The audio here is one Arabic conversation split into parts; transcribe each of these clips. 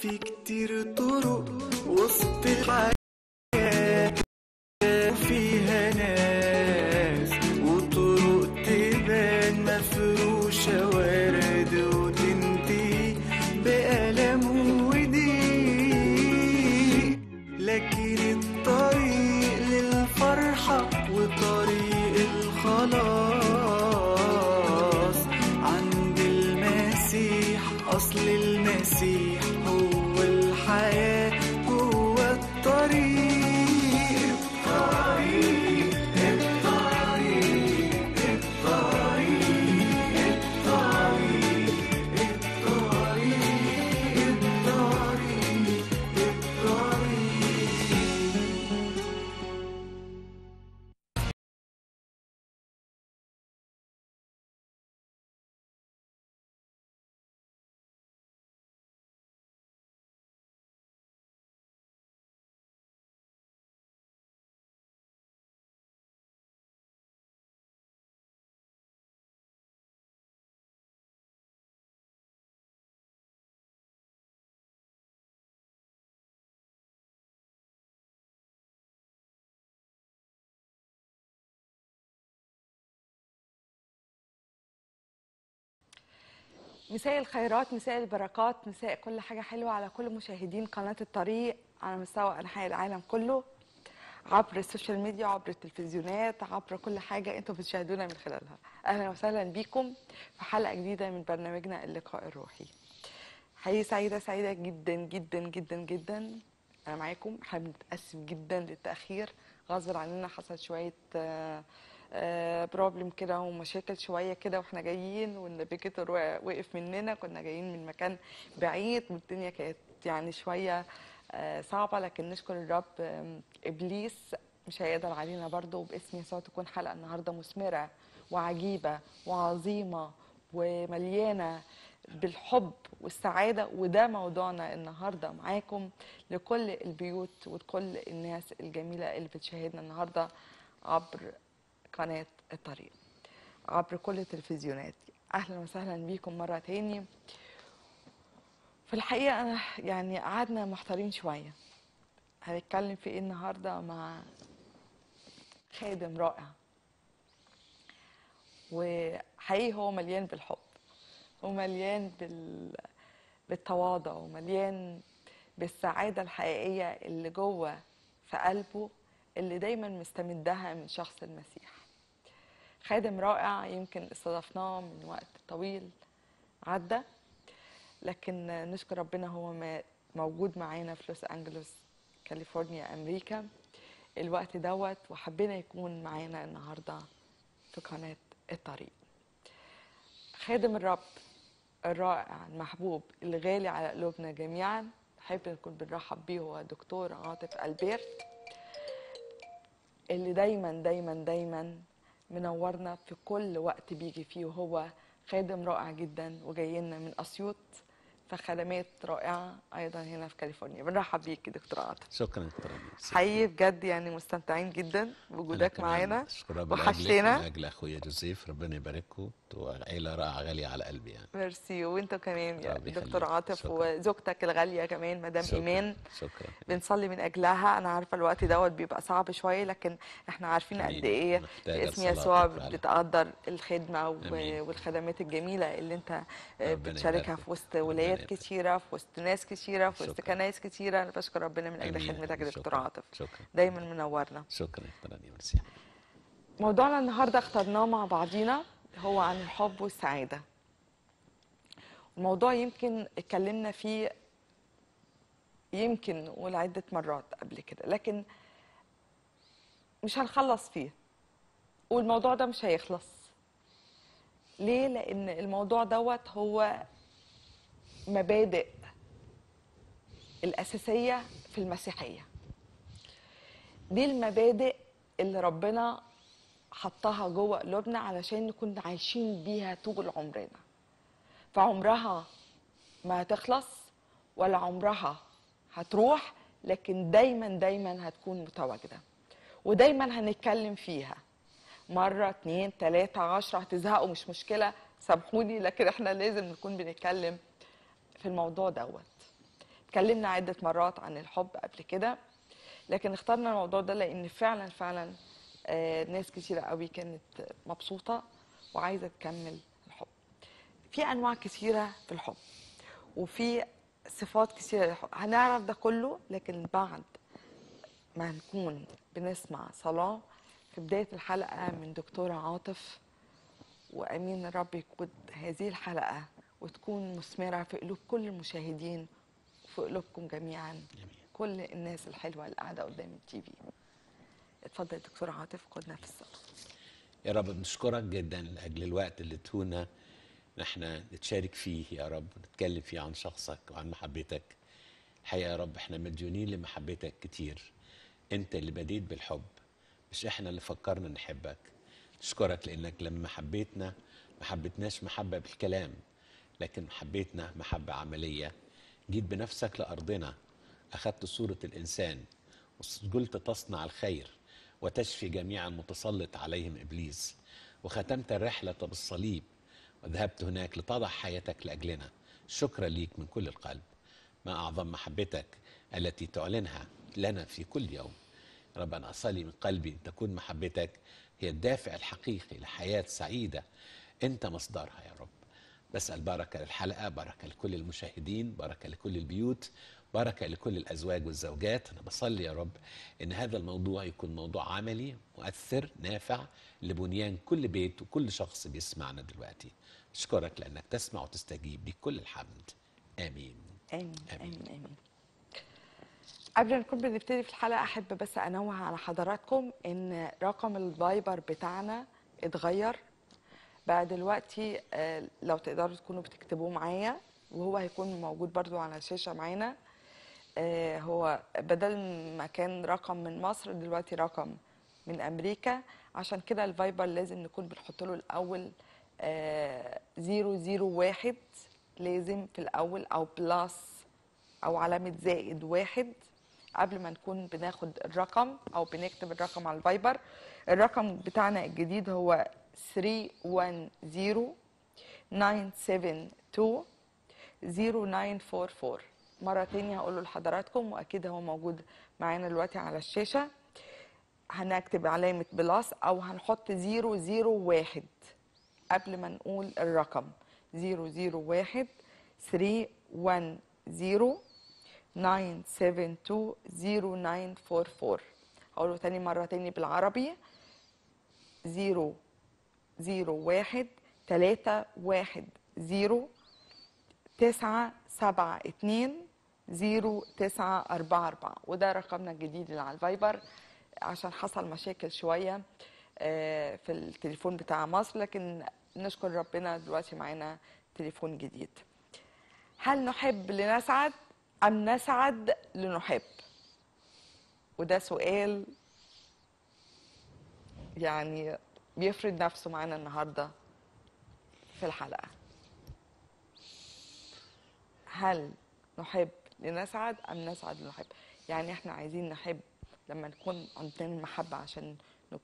في كتير طرق واصبر مساء الخيرات مساء البركات مساء كل حاجة حلوة على كل مشاهدين قناة الطريق على مستوى أنحاء العالم كله عبر السوشيال ميديا عبر التلفزيونات عبر كل حاجة أنتم بتشاهدونا من خلالها أهلا وسهلا بيكم في حلقة جديدة من برنامجنا اللقاء الروحي حقيقة سعيدة سعيدة جدا جدا جدا جدا أنا معاكم احنا بنتأسف جدا للتأخير غصب عننا حصل شوية آه بروبلم آه، كده ومشاكل شويه كده واحنا جايين والنافيجيتور وقف مننا كنا جايين من مكان بعيد والدنيا كانت يعني شويه آه، صعبه لكن نشكر الرب ابليس مش هيقدر علينا برضه وباسم يسوع تكون حلقه النهارده مثمره وعجيبه وعظيمه ومليانه بالحب والسعادة وده موضوعنا النهاردة معاكم لكل البيوت ولكل الناس الجميلة اللي بتشاهدنا النهاردة عبر قناة الطريق عبر كل التلفزيونات أهلا وسهلا بيكم مرة تاني في الحقيقة يعني قعدنا محتارين شوية هنتكلم في إيه النهاردة مع خادم رائع وحقيقي هو مليان بالحب ومليان بال... بالتواضع ومليان بالسعادة الحقيقية اللي جوه في قلبه اللي دايما مستمدها من شخص المسيح خادم رائع يمكن استضفناه من وقت طويل عدى لكن نشكر ربنا هو موجود معانا في لوس انجلوس كاليفورنيا امريكا الوقت دوت وحبينا يكون معانا النهارده في قناه الطريق خادم الرب الرائع المحبوب الغالي على قلوبنا جميعا نحب نكون بنرحب بيه هو دكتور عاطف البيرت اللي دايما دايما دايما منورنا في كل وقت بيجي فيه وهو خادم رائع جدا وجاي لنا من اسيوط فخدمات رائعه ايضا هنا في كاليفورنيا بنرحب بيك دكتور عاطف شكرا دكتور حقيقي بجد يعني مستمتعين جدا بوجودك معانا وحشتنا من اجل اخويا جوزيف ربنا يبارككم وعيله رائعه غاليه على قلبي يعني ميرسي وانت كمان يا دكتور عاطف وزوجتك الغاليه كمان مدام شكرا. ايمان شكرا بنصلي من اجلها انا عارفه الوقت دوت بيبقى صعب شويه لكن احنا عارفين قد ايه باسم يسوع بتقدر الخدمه والخدمات الجميله اللي انت بتشاركها في وسط ولايات حاجات كتيره في وسط ناس كتيره في وسط كنايس كتيره انا بشكر ربنا من اجل خدمتك يا دكتور عاطف دايما منورنا شكرا موضوعنا النهارده اخترناه مع بعضينا هو عن الحب والسعاده الموضوع يمكن اتكلمنا فيه يمكن نقول عده مرات قبل كده لكن مش هنخلص فيه والموضوع ده مش هيخلص ليه لان الموضوع دوت هو المبادئ الأساسية في المسيحية دي المبادئ اللي ربنا حطها جوه قلوبنا علشان نكون عايشين بيها طول عمرنا فعمرها ما هتخلص ولا عمرها هتروح لكن دايما دايما هتكون متواجده ودايما هنتكلم فيها مره اتنين تلاته عشره هتزهقوا مش مشكله سامحوني لكن احنا لازم نكون بنتكلم في الموضوع دوت اتكلمنا عدة مرات عن الحب قبل كده لكن اخترنا الموضوع ده لأن فعلا فعلا آه، ناس كتيرة قوي كانت مبسوطة وعايزة تكمل الحب في أنواع كتيرة في الحب وفي صفات كتيرة للحب هنعرف ده كله لكن بعد ما هنكون بنسمع صلاة في بداية الحلقة من دكتورة عاطف وأمين ربي يكون هذه الحلقة وتكون مثمرة في قلوب كل المشاهدين وفي قلوبكم جميعا جميل. كل الناس الحلوة اللي قاعدة قدام التي في اتفضل دكتور عاطف خدنا في الصلاة يا رب بنشكرك جدا لأجل الوقت اللي تهونا احنا نتشارك فيه يا رب نتكلم فيه عن شخصك وعن محبتك الحقيقة يا رب احنا مديونين لمحبتك كتير انت اللي بديت بالحب مش احنا اللي فكرنا نحبك نشكرك لانك لما حبيتنا ما حبيتناش محبه بالكلام لكن محبتنا محبة عملية جيت بنفسك لأرضنا أخذت صورة الإنسان وقلت تصنع الخير وتشفي جميع المتسلط عليهم إبليس وختمت الرحلة بالصليب وذهبت هناك لتضع حياتك لأجلنا شكرا ليك من كل القلب ما أعظم محبتك التي تعلنها لنا في كل يوم رب أنا أصلي من قلبي أن تكون محبتك هي الدافع الحقيقي لحياة سعيدة أنت مصدرها يا رب بسأل بركة للحلقة بركة لكل المشاهدين بركة لكل البيوت بركة لكل الأزواج والزوجات أنا بصلي يا رب أن هذا الموضوع يكون موضوع عملي مؤثر نافع لبنيان كل بيت وكل شخص بيسمعنا دلوقتي أشكرك لأنك تسمع وتستجيب لكل الحمد آمين آمين, آمين. آمين. قبل ما نكون بنبتدي في الحلقة أحب بس أنوه على حضراتكم إن رقم الفايبر بتاعنا اتغير بقى دلوقتي آه، لو تقدروا تكونوا بتكتبوه معايا وهو هيكون موجود برضو على الشاشة معانا آه، هو بدل ما كان رقم من مصر دلوقتي رقم من أمريكا عشان كده الفايبر لازم نكون بنحط له الأول آه، زيرو زيرو واحد لازم في الأول أو بلاس أو علامة زائد واحد قبل ما نكون بناخد الرقم أو بنكتب الرقم على الفايبر الرقم بتاعنا الجديد هو 310 972 0944 مرة تانية هقوله لحضراتكم وأكيد هو موجود معانا دلوقتي على الشاشة هنكتب علامة بلاس أو هنحط 001 قبل ما نقول الرقم 001 310 972 0944 هقوله تاني مرة تاني بالعربي 0 زيرو واحد تلاتة واحد زيرو تسعة سبعة اتنين زيرو تسعة أربعة أربعة وده رقمنا الجديد اللي على الفايبر عشان حصل مشاكل شوية آه، في التليفون بتاع مصر لكن نشكر ربنا دلوقتي معانا تليفون جديد هل نحب لنسعد أم نسعد لنحب وده سؤال يعني بيفرض نفسه معانا النهارده في الحلقه هل نحب لنسعد ام نسعد لنحب يعني احنا عايزين نحب لما نكون عندنا المحبه عشان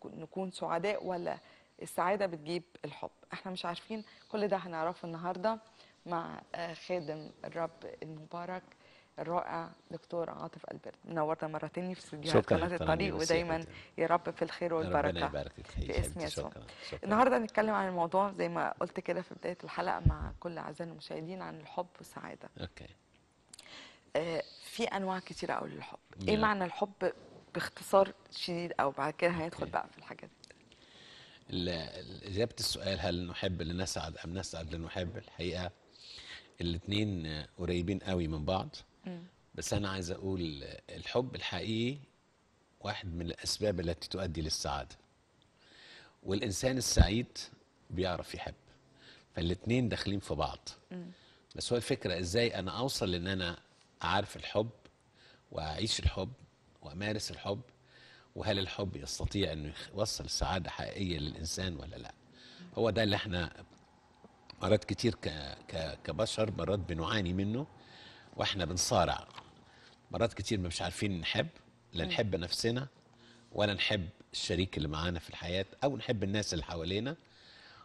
نكون سعداء ولا السعاده بتجيب الحب احنا مش عارفين كل ده هنعرفه النهارده مع آه، خادم الرب المبارك الرائع دكتور عاطف البرد منورنا مرة تاني في استديوهات قناة الطريق ودايما يا رب في الخير والبركة باسم يسوع النهاردة هنتكلم عن الموضوع زي ما قلت كده في بداية الحلقة مع كل أعزائنا المشاهدين عن الحب والسعادة أوكي. آه في أنواع كتيرة قوي للحب إيه معنى الحب باختصار شديد أو بعد كده هندخل بقى في الحاجات إجابة السؤال هل نحب لنسعد أم نسعد لنحب الحقيقة الاثنين قريبين قوي من بعض بس انا عايز اقول الحب الحقيقي واحد من الاسباب التي تؤدي للسعاده والانسان السعيد بيعرف يحب فالاثنين داخلين في بعض بس هو الفكره ازاي انا اوصل ان انا اعرف الحب واعيش الحب وامارس الحب وهل الحب يستطيع انه يوصل سعاده حقيقيه للانسان ولا لا هو ده اللي احنا مرات كتير كبشر مرات بنعاني منه واحنا بنصارع مرات كتير ما مش عارفين نحب لا نحب نفسنا ولا نحب الشريك اللي معانا في الحياة أو نحب الناس اللي حوالينا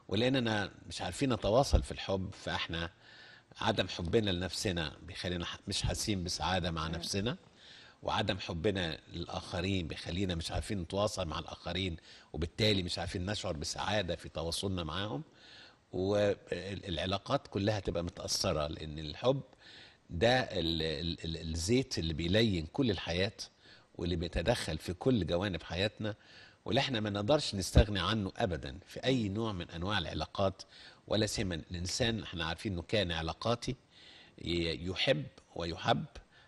ولأننا مش عارفين نتواصل في الحب فإحنا عدم حبنا لنفسنا بيخلينا مش حاسين بسعادة مع نفسنا وعدم حبنا للآخرين بيخلينا مش عارفين نتواصل مع الآخرين وبالتالي مش عارفين نشعر بسعادة في تواصلنا معاهم والعلاقات كلها تبقى متأثرة لأن الحب ده الـ الـ الزيت اللي بيلين كل الحياة واللي بيتدخل في كل جوانب حياتنا واللي احنا ما نقدرش نستغني عنه ابدا في اي نوع من انواع العلاقات ولا سيما الانسان احنا عارفين انه كان علاقاتي يحب ويحب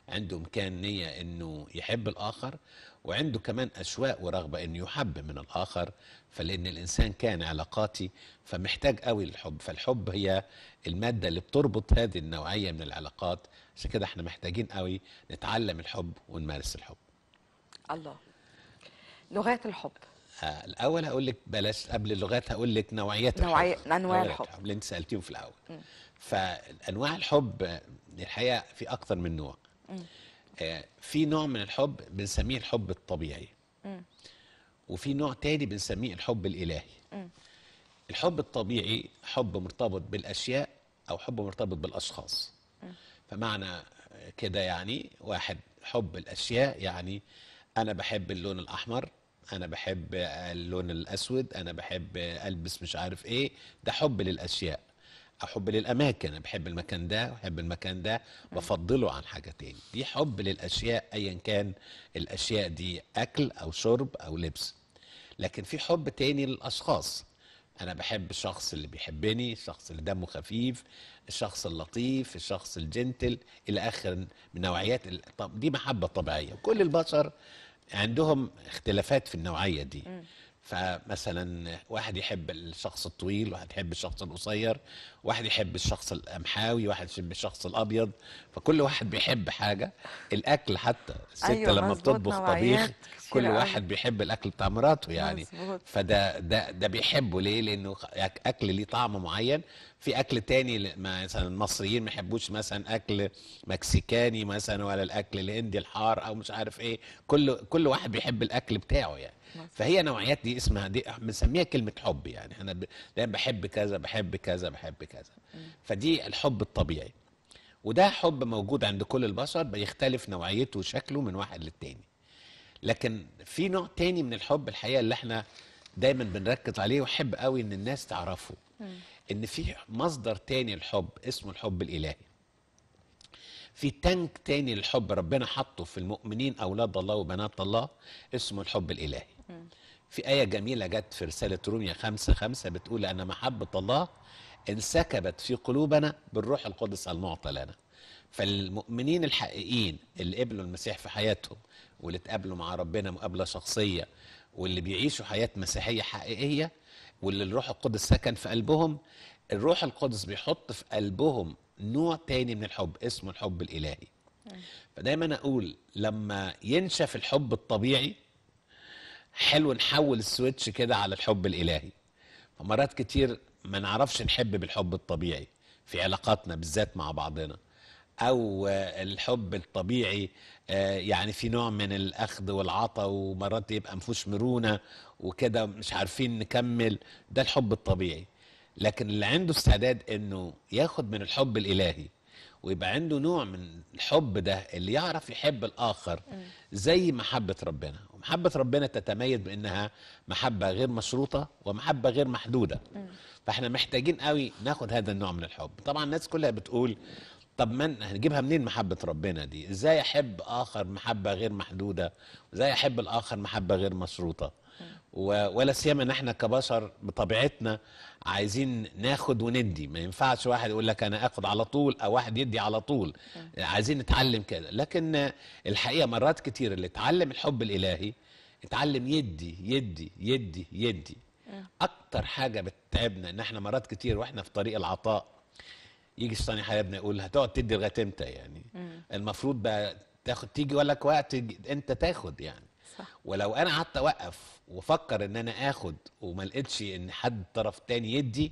عنده امكانيه انه يحب الاخر وعنده كمان اشواق ورغبه انه يحب من الاخر فلان الانسان كان علاقاتي فمحتاج قوي للحب فالحب هي الماده اللي بتربط هذه النوعيه من العلاقات عشان كده احنا محتاجين قوي نتعلم الحب ونمارس الحب الله لغات الحب آه، الاول هقول لك بلاش قبل اللغات هقول لك نوعيات نوعي... الحب انواع الحب اللي انت سالتيهم في الاول م. فانواع الحب الحقيقه في اكثر من نوع م. آه في نوع من الحب بنسميه الحب الطبيعي م. وفي نوع تاني بنسميه الحب الالهي م. الحب الطبيعي حب مرتبط بالاشياء او حب مرتبط بالاشخاص فمعنى كده يعني واحد حب الاشياء يعني انا بحب اللون الاحمر انا بحب اللون الاسود انا بحب البس مش عارف ايه ده حب للاشياء او حب للاماكن انا بحب المكان ده بحب المكان ده بفضله عن حاجه تاني دي حب للاشياء ايا كان الاشياء دي اكل او شرب او لبس لكن في حب تاني للاشخاص انا بحب الشخص اللي بيحبني الشخص اللي دمه خفيف الشخص اللطيف الشخص الجنتل الى اخر من نوعيات طب دي محبه طبيعيه كل البشر عندهم اختلافات في النوعيه دي فمثلا واحد يحب الشخص الطويل واحد يحب الشخص القصير واحد يحب الشخص القمحاوي واحد يحب الشخص الابيض فكل واحد بيحب حاجه الاكل حتى الست أيوة لما بتطبخ طبيخ كل واحد بيحب الاكل بتاع مراته يعني فده ده ده بيحبه ليه لانه اكل ليه طعم معين في اكل تاني مثلا المصريين ما يحبوش مثلا اكل مكسيكاني مثلا ولا الاكل الهندي الحار او مش عارف ايه كل كل واحد بيحب الاكل بتاعه يعني فهي نوعيات دي اسمها دي بنسميها كلمه حب يعني انا بحب كذا بحب كذا بحب كذا فدي الحب الطبيعي وده حب موجود عند كل البشر بيختلف نوعيته وشكله من واحد للتاني لكن في نوع تاني من الحب الحقيقه اللي احنا دايما بنركز عليه واحب قوي ان الناس تعرفه ان في مصدر تاني الحب اسمه الحب الالهي في تانك تاني للحب ربنا حطه في المؤمنين اولاد الله وبنات الله اسمه الحب الالهي في آية جميلة جت في رسالة روميا خمسة خمسة بتقول أن محبة الله انسكبت في قلوبنا بالروح القدس المعطى لنا فالمؤمنين الحقيقيين اللي قبلوا المسيح في حياتهم واللي اتقابلوا مع ربنا مقابله شخصيه واللي بيعيشوا حياه مسيحيه حقيقيه واللي الروح القدس سكن في قلبهم الروح القدس بيحط في قلبهم نوع تاني من الحب اسمه الحب الالهي فدايما اقول لما ينشف الحب الطبيعي حلو نحول السويتش كده على الحب الالهي فمرات كتير ما نعرفش نحب بالحب الطبيعي في علاقاتنا بالذات مع بعضنا او آه، الحب الطبيعي آه، يعني في نوع من الاخذ والعطاء ومرات يبقى مفوش مرونه وكده مش عارفين نكمل ده الحب الطبيعي لكن اللي عنده استعداد انه ياخد من الحب الالهي ويبقى عنده نوع من الحب ده اللي يعرف يحب الاخر زي محبه ربنا ومحبه ربنا تتميز بانها محبه غير مشروطه ومحبه غير محدوده فاحنا محتاجين قوي ناخد هذا النوع من الحب طبعا الناس كلها بتقول طب من هنجيبها منين محبة ربنا دي ازاي احب اخر محبة غير محدودة ازاي احب الاخر محبة غير مشروطة ولا سيما ان احنا كبشر بطبيعتنا عايزين ناخد وندي ما ينفعش واحد يقول لك انا اخد على طول او واحد يدي على طول عايزين نتعلم كده لكن الحقيقة مرات كتير اللي اتعلم الحب الالهي اتعلم يدي يدي يدي يدي اكتر حاجة بتتعبنا ان احنا مرات كتير واحنا في طريق العطاء يجي الصانع حلبنا يقول هتقعد تدي لغايه امتى يعني مم. المفروض بقى تاخد تيجي ولا وقت انت تاخد يعني صح. ولو انا قعدت اوقف وافكر ان انا اخد وما لقيتش ان حد طرف تاني يدي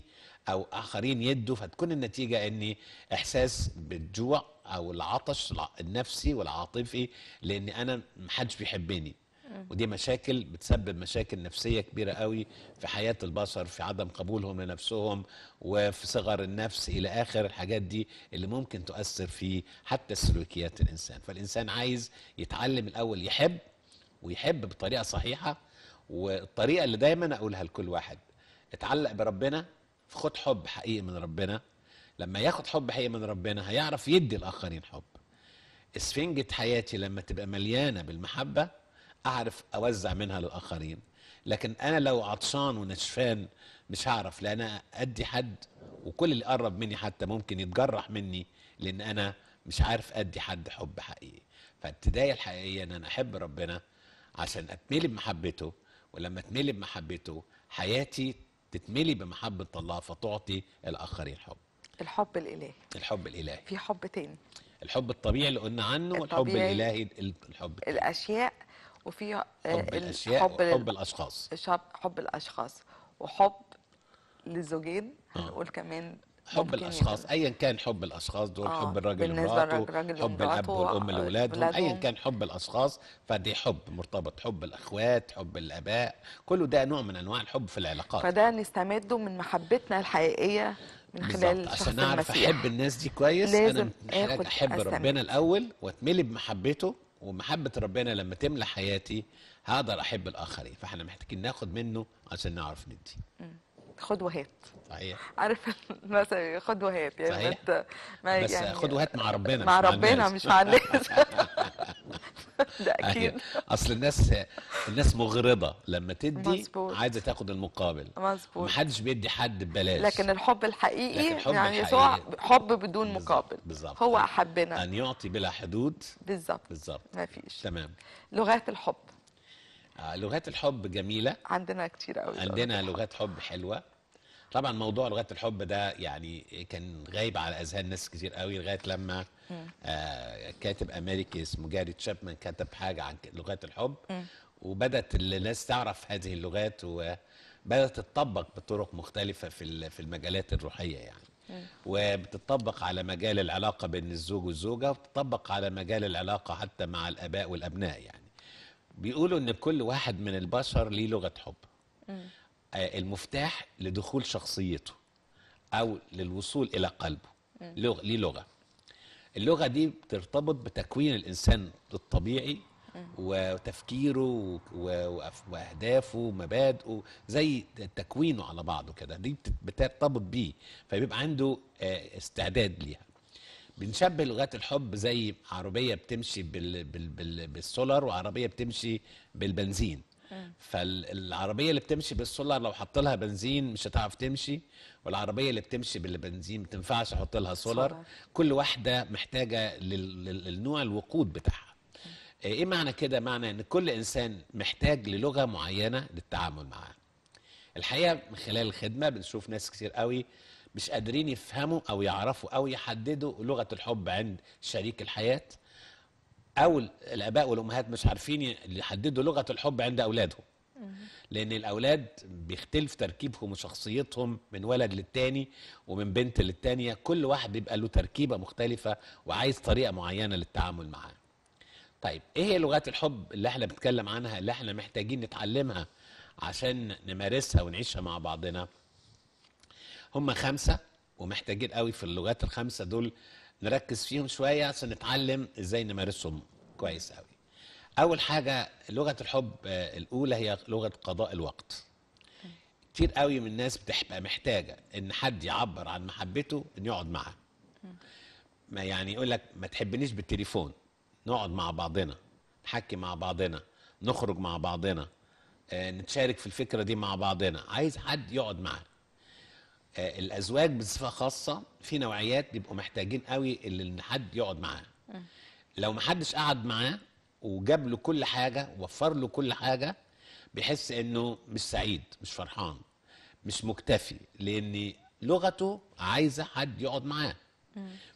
او اخرين يدوا فتكون النتيجه اني احساس بالجوع او العطش النفسي والعاطفي لان انا محدش بيحبني ودي مشاكل بتسبب مشاكل نفسية كبيرة قوي في حياة البشر في عدم قبولهم لنفسهم وفي صغر النفس إلى آخر الحاجات دي اللي ممكن تؤثر في حتى سلوكيات الإنسان فالإنسان عايز يتعلم الأول يحب ويحب بطريقة صحيحة والطريقة اللي دايما أقولها لكل واحد اتعلق بربنا خد حب حقيقي من ربنا لما ياخد حب حقيقي من ربنا هيعرف يدي الآخرين حب اسفنجة حياتي لما تبقى مليانة بالمحبة اعرف اوزع منها للاخرين لكن انا لو عطشان ونشفان مش هعرف لان انا ادي حد وكل اللي قرب مني حتى ممكن يتجرح مني لان انا مش عارف ادي حد حب حقيقي فالبدايه الحقيقيه ان انا احب ربنا عشان اتملي بمحبته ولما اتملي بمحبته حياتي تتملي بمحبه الله فتعطي الاخرين حب الحب الالهي الحب الالهي في حب تاني الحب الطبيعي اللي قلنا عنه والحب الالهي الحب التاني. الاشياء وفي آه، حب حب الاشخاص حب الاشخاص وحب للزوجين هنقول آه. كمان حب الاشخاص ايا كان حب الاشخاص دول آه حب الراجل لمراته حب الاب والام آه، لاولادهم ايا كان حب الاشخاص فدي حب مرتبط حب الاخوات حب الاباء كله ده نوع من انواع الحب في العلاقات فده نستمده من محبتنا الحقيقيه من خلال عشان اعرف احب الناس دي كويس لازم انا محتاج احب ربنا الاول واتملي بمحبته ومحبه ربنا لما تملى حياتي هقدر احب الاخرين فاحنا محتاجين ناخد منه عشان نعرف ندي خد وهات صحيح عارف مثلا خد وهات يعني صحيح. بت... ما بس يعني خد وهات مع ربنا مع ربنا مش مع الناس ده اكيد أيوة. اصل الناس الناس مغرضه لما تدي مزبوط. عايزه تاخد المقابل مظبوط محدش بيدي حد ببلاش لكن الحب الحقيقي لكن الحب يعني يسوع حب بدون بالزبط. مقابل بالزبط. هو احبنا ان يعطي بلا حدود بالظبط بالظبط ما فيش تمام لغات الحب آه، لغات الحب جميله عندنا كتير قوي عندنا لغات حب حلوه طبعا موضوع لغات الحب ده يعني كان غايب على اذهان ناس كتير قوي لغايه لما آه كاتب امريكي اسمه جاري تشابمان كتب حاجه عن لغات الحب م. وبدات الناس تعرف هذه اللغات وبدات تطبق بطرق مختلفه في في المجالات الروحيه يعني م. وبتطبق على مجال العلاقه بين الزوج والزوجه وبتطبق على مجال العلاقه حتى مع الاباء والابناء يعني بيقولوا ان كل واحد من البشر ليه لغه حب م. آه، المفتاح لدخول شخصيته او للوصول الى قلبه لغة ليه لغه اللغه دي بترتبط بتكوين الانسان الطبيعي وتفكيره واهدافه ومبادئه زي تكوينه على بعضه كده دي بترتبط بيه فبيبقى عنده آه، استعداد ليها بنشبه لغات الحب زي عربيه بتمشي بال بال بال بالسولار وعربيه بتمشي بالبنزين فالعربيه اللي بتمشي بالسولار لو حط لها بنزين مش هتعرف تمشي والعربيه اللي بتمشي بالبنزين ما تنفعش احط لها سولار كل واحده محتاجه للنوع الوقود بتاعها ايه معنى كده معنى ان كل انسان محتاج للغه معينه للتعامل معاه الحقيقه من خلال الخدمه بنشوف ناس كتير قوي مش قادرين يفهموا او يعرفوا او يحددوا لغه الحب عند شريك الحياه او الاباء والامهات مش عارفين يحددوا لغه الحب عند اولادهم لان الاولاد بيختلف تركيبهم وشخصيتهم من ولد للتاني ومن بنت للتانيه كل واحد بيبقى له تركيبه مختلفه وعايز طريقه معينه للتعامل معاه طيب ايه هي لغات الحب اللي احنا بنتكلم عنها اللي احنا محتاجين نتعلمها عشان نمارسها ونعيشها مع بعضنا هم خمسه ومحتاجين قوي في اللغات الخمسه دول نركز فيهم شويه عشان نتعلم ازاي نمارسهم كويس قوي اول حاجه لغه الحب آه، الاولى هي لغه قضاء الوقت كتير قوي من الناس بتبقى محتاجه ان حد يعبر عن محبته ان يقعد معاه ما يعني يقول لك ما تحبنيش بالتليفون نقعد مع بعضنا نحكي مع بعضنا نخرج مع بعضنا آه، نتشارك في الفكره دي مع بعضنا عايز حد يقعد معاه آه، الازواج بصفه خاصه في نوعيات بيبقوا محتاجين قوي ان حد يقعد معاه لو ما حدش قعد معاه وجاب له كل حاجه ووفر له كل حاجه بيحس انه مش سعيد مش فرحان مش مكتفي لان لغته عايزه حد يقعد معاه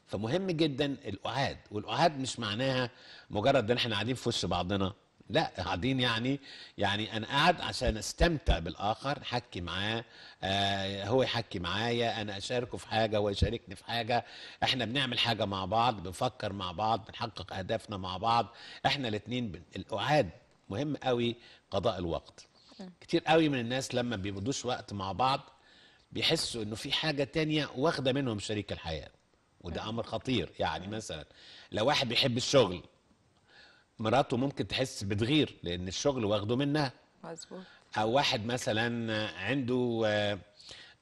فمهم جدا الاعاد والاعاد مش معناها مجرد ان احنا قاعدين في وش بعضنا لا قاعدين يعني يعني انا قاعد عشان استمتع بالاخر حكي معاه آه هو يحكي معايا انا اشاركه في حاجه هو يشاركني في حاجه احنا بنعمل حاجه مع بعض بنفكر مع بعض بنحقق اهدافنا مع بعض احنا الاثنين الاعاد مهم قوي قضاء الوقت كتير قوي من الناس لما بيقضوش وقت مع بعض بيحسوا انه في حاجه تانية واخده منهم شريك الحياه وده امر خطير يعني مثلا لو واحد بيحب الشغل مراته ممكن تحس بتغير لان الشغل واخده منها مظبوط او واحد مثلا عنده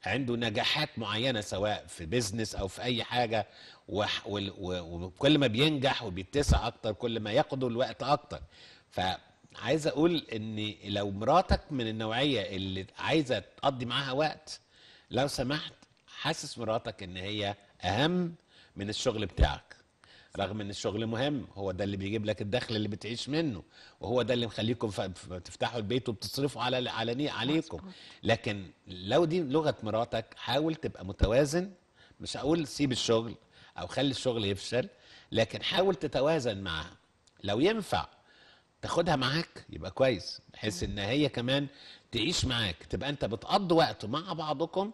عنده نجاحات معينه سواء في بيزنس او في اي حاجه وكل ما بينجح وبيتسع اكتر كل ما ياخده الوقت اكتر فعايز اقول ان لو مراتك من النوعيه اللي عايزه تقضي معاها وقت لو سمحت حاسس مراتك ان هي اهم من الشغل بتاعك رغم ان الشغل مهم هو ده اللي بيجيب لك الدخل اللي بتعيش منه وهو ده اللي مخليكم تفتحوا البيت وبتصرفوا على على عليكم لكن لو دي لغه مراتك حاول تبقى متوازن مش هقول سيب الشغل او خلي الشغل يفشل لكن حاول تتوازن معاها لو ينفع تاخدها معاك يبقى كويس بحيث ان هي كمان تعيش معاك تبقى انت بتقضي وقت مع بعضكم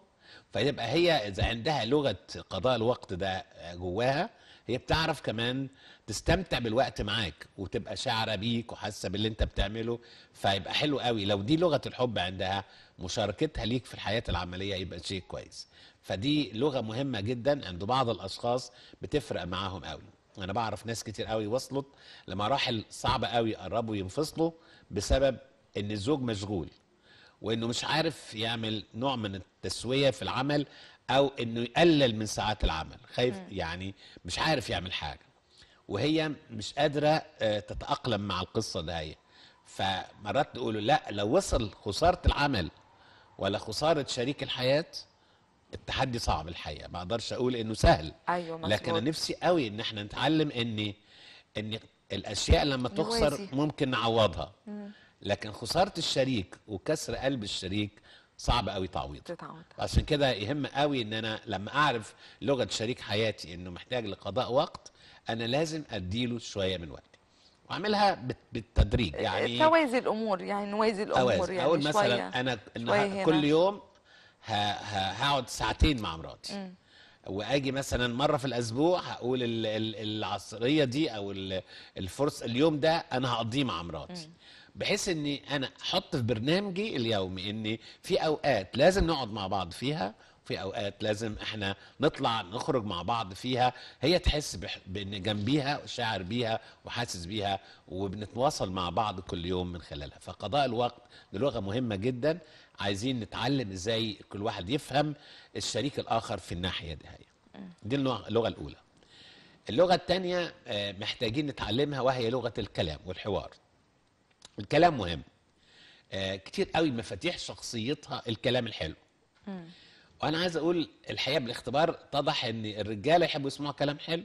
فيبقى هي اذا عندها لغه قضاء الوقت ده جواها هي بتعرف كمان تستمتع بالوقت معاك وتبقى شاعره بيك وحاسه باللي انت بتعمله فيبقى حلو قوي لو دي لغه الحب عندها مشاركتها ليك في الحياه العمليه يبقى شيء كويس فدي لغه مهمه جدا عند بعض الاشخاص بتفرق معاهم قوي انا بعرف ناس كتير قوي وصلت لمراحل صعبه قوي قربوا ينفصلوا بسبب ان الزوج مشغول وانه مش عارف يعمل نوع من التسويه في العمل او انه يقلل من ساعات العمل خايف م. يعني مش عارف يعمل حاجه وهي مش قادره آه، تتاقلم مع القصه دهية فمرات تقولوا لا لو وصل خساره العمل ولا خساره شريك الحياه التحدي صعب الحقيقه ما اقدرش اقول انه سهل أيوة لكن انا نفسي قوي ان احنا نتعلم ان ان الاشياء لما تخسر ممكن نعوضها لكن خساره الشريك وكسر قلب الشريك صعب قوي تعويض عشان كده يهم قوي ان انا لما اعرف لغه شريك حياتي انه محتاج لقضاء وقت انا لازم اديله شويه من وقتي واعملها بالتدريج آه، يعني توازي الامور يعني نوازي الامور توازي. يعني اقول مثلا شوية انا شوية كل يوم هقعد ساعتين مع مراتي م. واجي مثلا مره في الاسبوع هقول العصريه دي او الفرصه اليوم ده انا هقضيه مع مراتي بحيث اني انا احط في برنامجي اليومي ان في اوقات لازم نقعد مع بعض فيها في اوقات لازم احنا نطلع نخرج مع بعض فيها هي تحس بان جنبيها وشاعر بيها وحاسس بيها وبنتواصل مع بعض كل يوم من خلالها فقضاء الوقت لغه مهمه جدا عايزين نتعلم ازاي كل واحد يفهم الشريك الاخر في الناحيه دي هي دي اللغه الاولى اللغه الثانيه آه، محتاجين نتعلمها وهي لغه الكلام والحوار الكلام مهم آه كتير قوي مفاتيح شخصيتها الكلام الحلو مم. وانا عايز اقول الحقيقه بالاختبار اتضح ان الرجاله يحبوا يسمعوا كلام حلو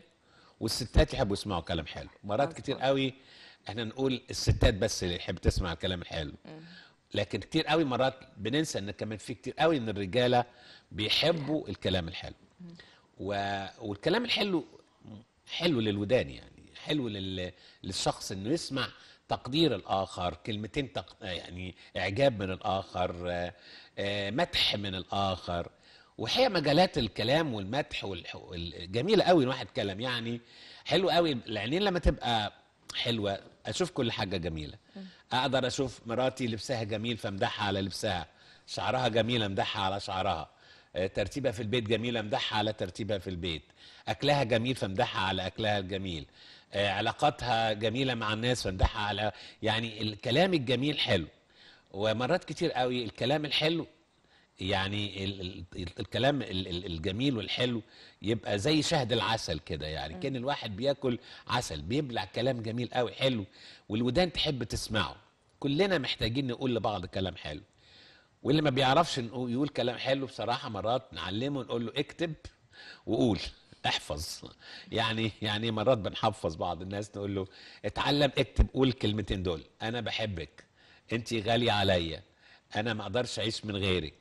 والستات يحبوا يسمعوا كلام حلو مرات مم. كتير قوي احنا نقول الستات بس اللي يحب تسمع الكلام الحلو م. لكن كتير قوي مرات بننسى ان كمان في كتير قوي ان الرجاله بيحبوا الكلام الحلو و... والكلام الحلو حلو للودان يعني حلو لل... للشخص انه يسمع تقدير الآخر كلمتين تق... يعني إعجاب من الآخر آه، آه، مدح من الآخر وحقيقة مجالات الكلام والمدح والجميله جميلة قوي الواحد كلام يعني حلو قوي العينين لما تبقى حلوة أشوف كل حاجة جميلة أقدر أشوف مراتي لبسها جميل فامدحها على لبسها شعرها جميل امدحها على شعرها آه، ترتيبها في البيت جميل امدحها على ترتيبها في البيت اكلها جميل فامدحها على اكلها الجميل آه، علاقاتها جميله مع الناس فندحها على يعني الكلام الجميل حلو ومرات كتير قوي الكلام الحلو يعني الكلام الجميل والحلو يبقى زي شهد العسل كده يعني كان الواحد بياكل عسل بيبلع كلام جميل قوي حلو والودان تحب تسمعه كلنا محتاجين نقول لبعض كلام حلو واللي ما بيعرفش يقول كلام حلو بصراحه مرات نعلمه نقول له اكتب وقول احفظ يعني يعني مرات بنحفظ بعض الناس نقول له اتعلم اكتب قول الكلمتين دول انا بحبك انت غاليه عليا انا ما اقدرش اعيش من غيرك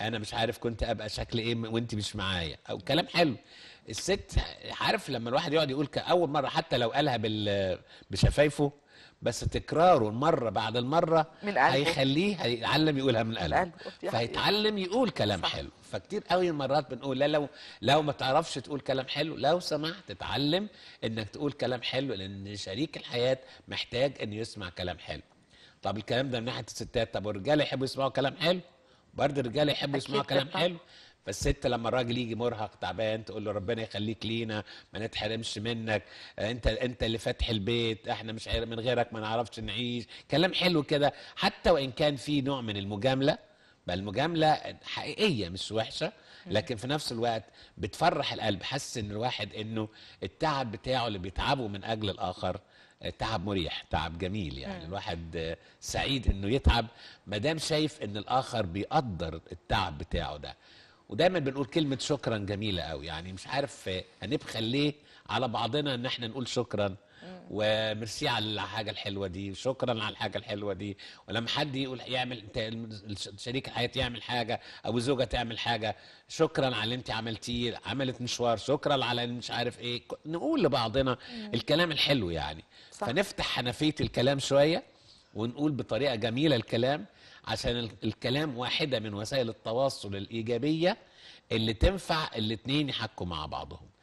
انا مش عارف كنت ابقى شكل ايه وانت مش معايا او كلام حلو الست عارف لما الواحد يقعد يقول اول مره حتى لو قالها بال بشفايفه بس تكراره المره بعد المره من قلبه هيخليه هيتعلم يقولها من قلبه فهيتعلم يقول كلام صح. حلو فكتير قوي مرات بنقول لا لو لو ما تعرفش تقول كلام حلو لو سمحت اتعلم انك تقول كلام حلو لان شريك الحياه محتاج انه يسمع كلام حلو طب الكلام ده من ناحيه الستات طب والرجاله يحبوا يسمعوا كلام حلو برضه الرجاله يحبوا يسمعوا كلام حلو فالست لما الراجل يجي مرهق تعبان تقول له ربنا يخليك لينا ما نتحرمش منك آه، انت انت اللي فاتح البيت احنا مش من غيرك ما نعرفش نعيش كلام حلو كده حتى وان كان في نوع من المجامله بقى المجاملة حقيقيه مش وحشه لكن في نفس الوقت بتفرح القلب حس ان الواحد انه التعب بتاعه اللي بيتعبه من اجل الاخر آه، تعب مريح تعب جميل يعني الواحد آه، سعيد انه يتعب ما دام شايف ان الاخر بيقدر التعب بتاعه ده ودايما بنقول كلمه شكرا جميله قوي يعني مش عارف هنبخل ليه على بعضنا ان احنا نقول شكرا وميرسي على الحاجه الحلوه دي شكرا على الحاجه الحلوه دي ولما حد يقول يعمل شريك الحياه يعمل حاجه او الزوجه تعمل حاجه شكرا على اللي انت عملتيه عملت مشوار شكرا على اللي مش عارف ايه نقول لبعضنا الكلام الحلو يعني صح. فنفتح حنفيه الكلام شويه ونقول بطريقه جميله الكلام عشان الكلام واحده من وسائل التواصل الايجابيه اللي تنفع الاتنين يحكوا مع بعضهم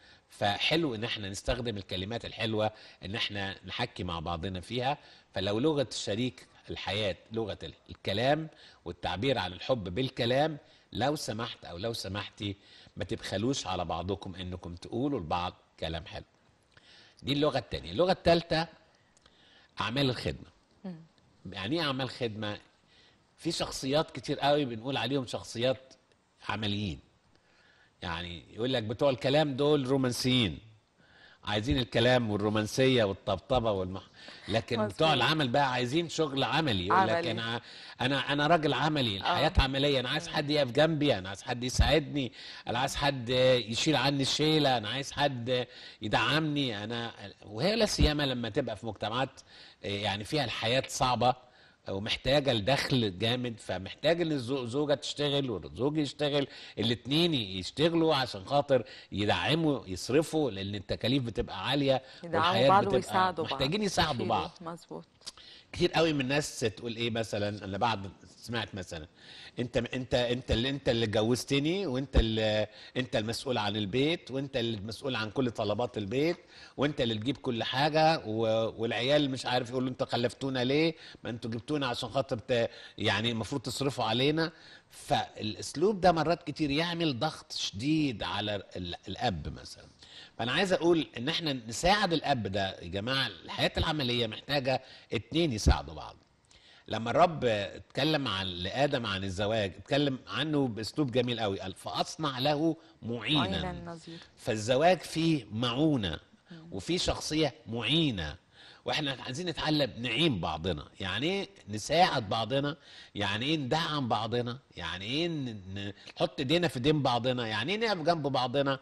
فحلو ان احنا نستخدم الكلمات الحلوه ان احنا نحكي مع بعضنا فيها فلو لغه الشريك الحياه لغه الكلام والتعبير عن الحب بالكلام لو سمحت او لو سمحتي ما تبخلوش على بعضكم انكم تقولوا لبعض كلام حلو دي اللغه الثانيه اللغه الثالثه اعمال الخدمه يعني ايه اعمال خدمه في شخصيات كتير قوي بنقول عليهم شخصيات عمليين يعني يقول لك بتوع الكلام دول رومانسيين عايزين الكلام والرومانسيه والطبطبه والمح... لكن مزبوط. بتوع العمل بقى عايزين شغل عملي يقول لك انا انا انا راجل عملي آه. الحياه آه. عمليه انا عايز حد يقف جنبي انا عايز حد يساعدني انا عايز حد يشيل عني الشيله انا عايز حد يدعمني انا وهي لا سيما لما تبقى في مجتمعات يعني فيها الحياه صعبه ومحتاجه لدخل جامد فمحتاج ان الزوجه تشتغل والزوج يشتغل الاثنين يشتغلوا عشان خاطر يدعموا يصرفوا لان التكاليف بتبقى عاليه يدعموا بعض ويساعدوا بعض محتاجين يساعدوا بعض مظبوط كتير قوي من الناس تقول ايه مثلا انا بعد سمعت مثلا انت انت انت اللي انت اللي اتجوزتني وانت اللي انت المسؤول عن البيت وانت المسؤول عن كل طلبات البيت وانت اللي تجيب كل حاجه والعيال مش عارف يقولوا انتوا خلفتونا ليه ما انتوا جبتونا عشان خاطر يعني المفروض تصرفوا علينا فالاسلوب ده مرات كتير يعمل ضغط شديد على الاب مثلا فانا عايز اقول ان احنا نساعد الاب ده يا جماعه الحياه العمليه محتاجه اتنين يساعدوا بعض لما الرب اتكلم عن لادم عن الزواج اتكلم عنه باسلوب جميل قوي قال فاصنع له معينا فالزواج فيه معونه وفي شخصيه معينه واحنا عايزين نتعلم نعين بعضنا يعني ايه نساعد بعضنا يعني ايه ندعم بعضنا يعني ايه نحط ايدينا في دين بعضنا يعني ايه نقف جنب بعضنا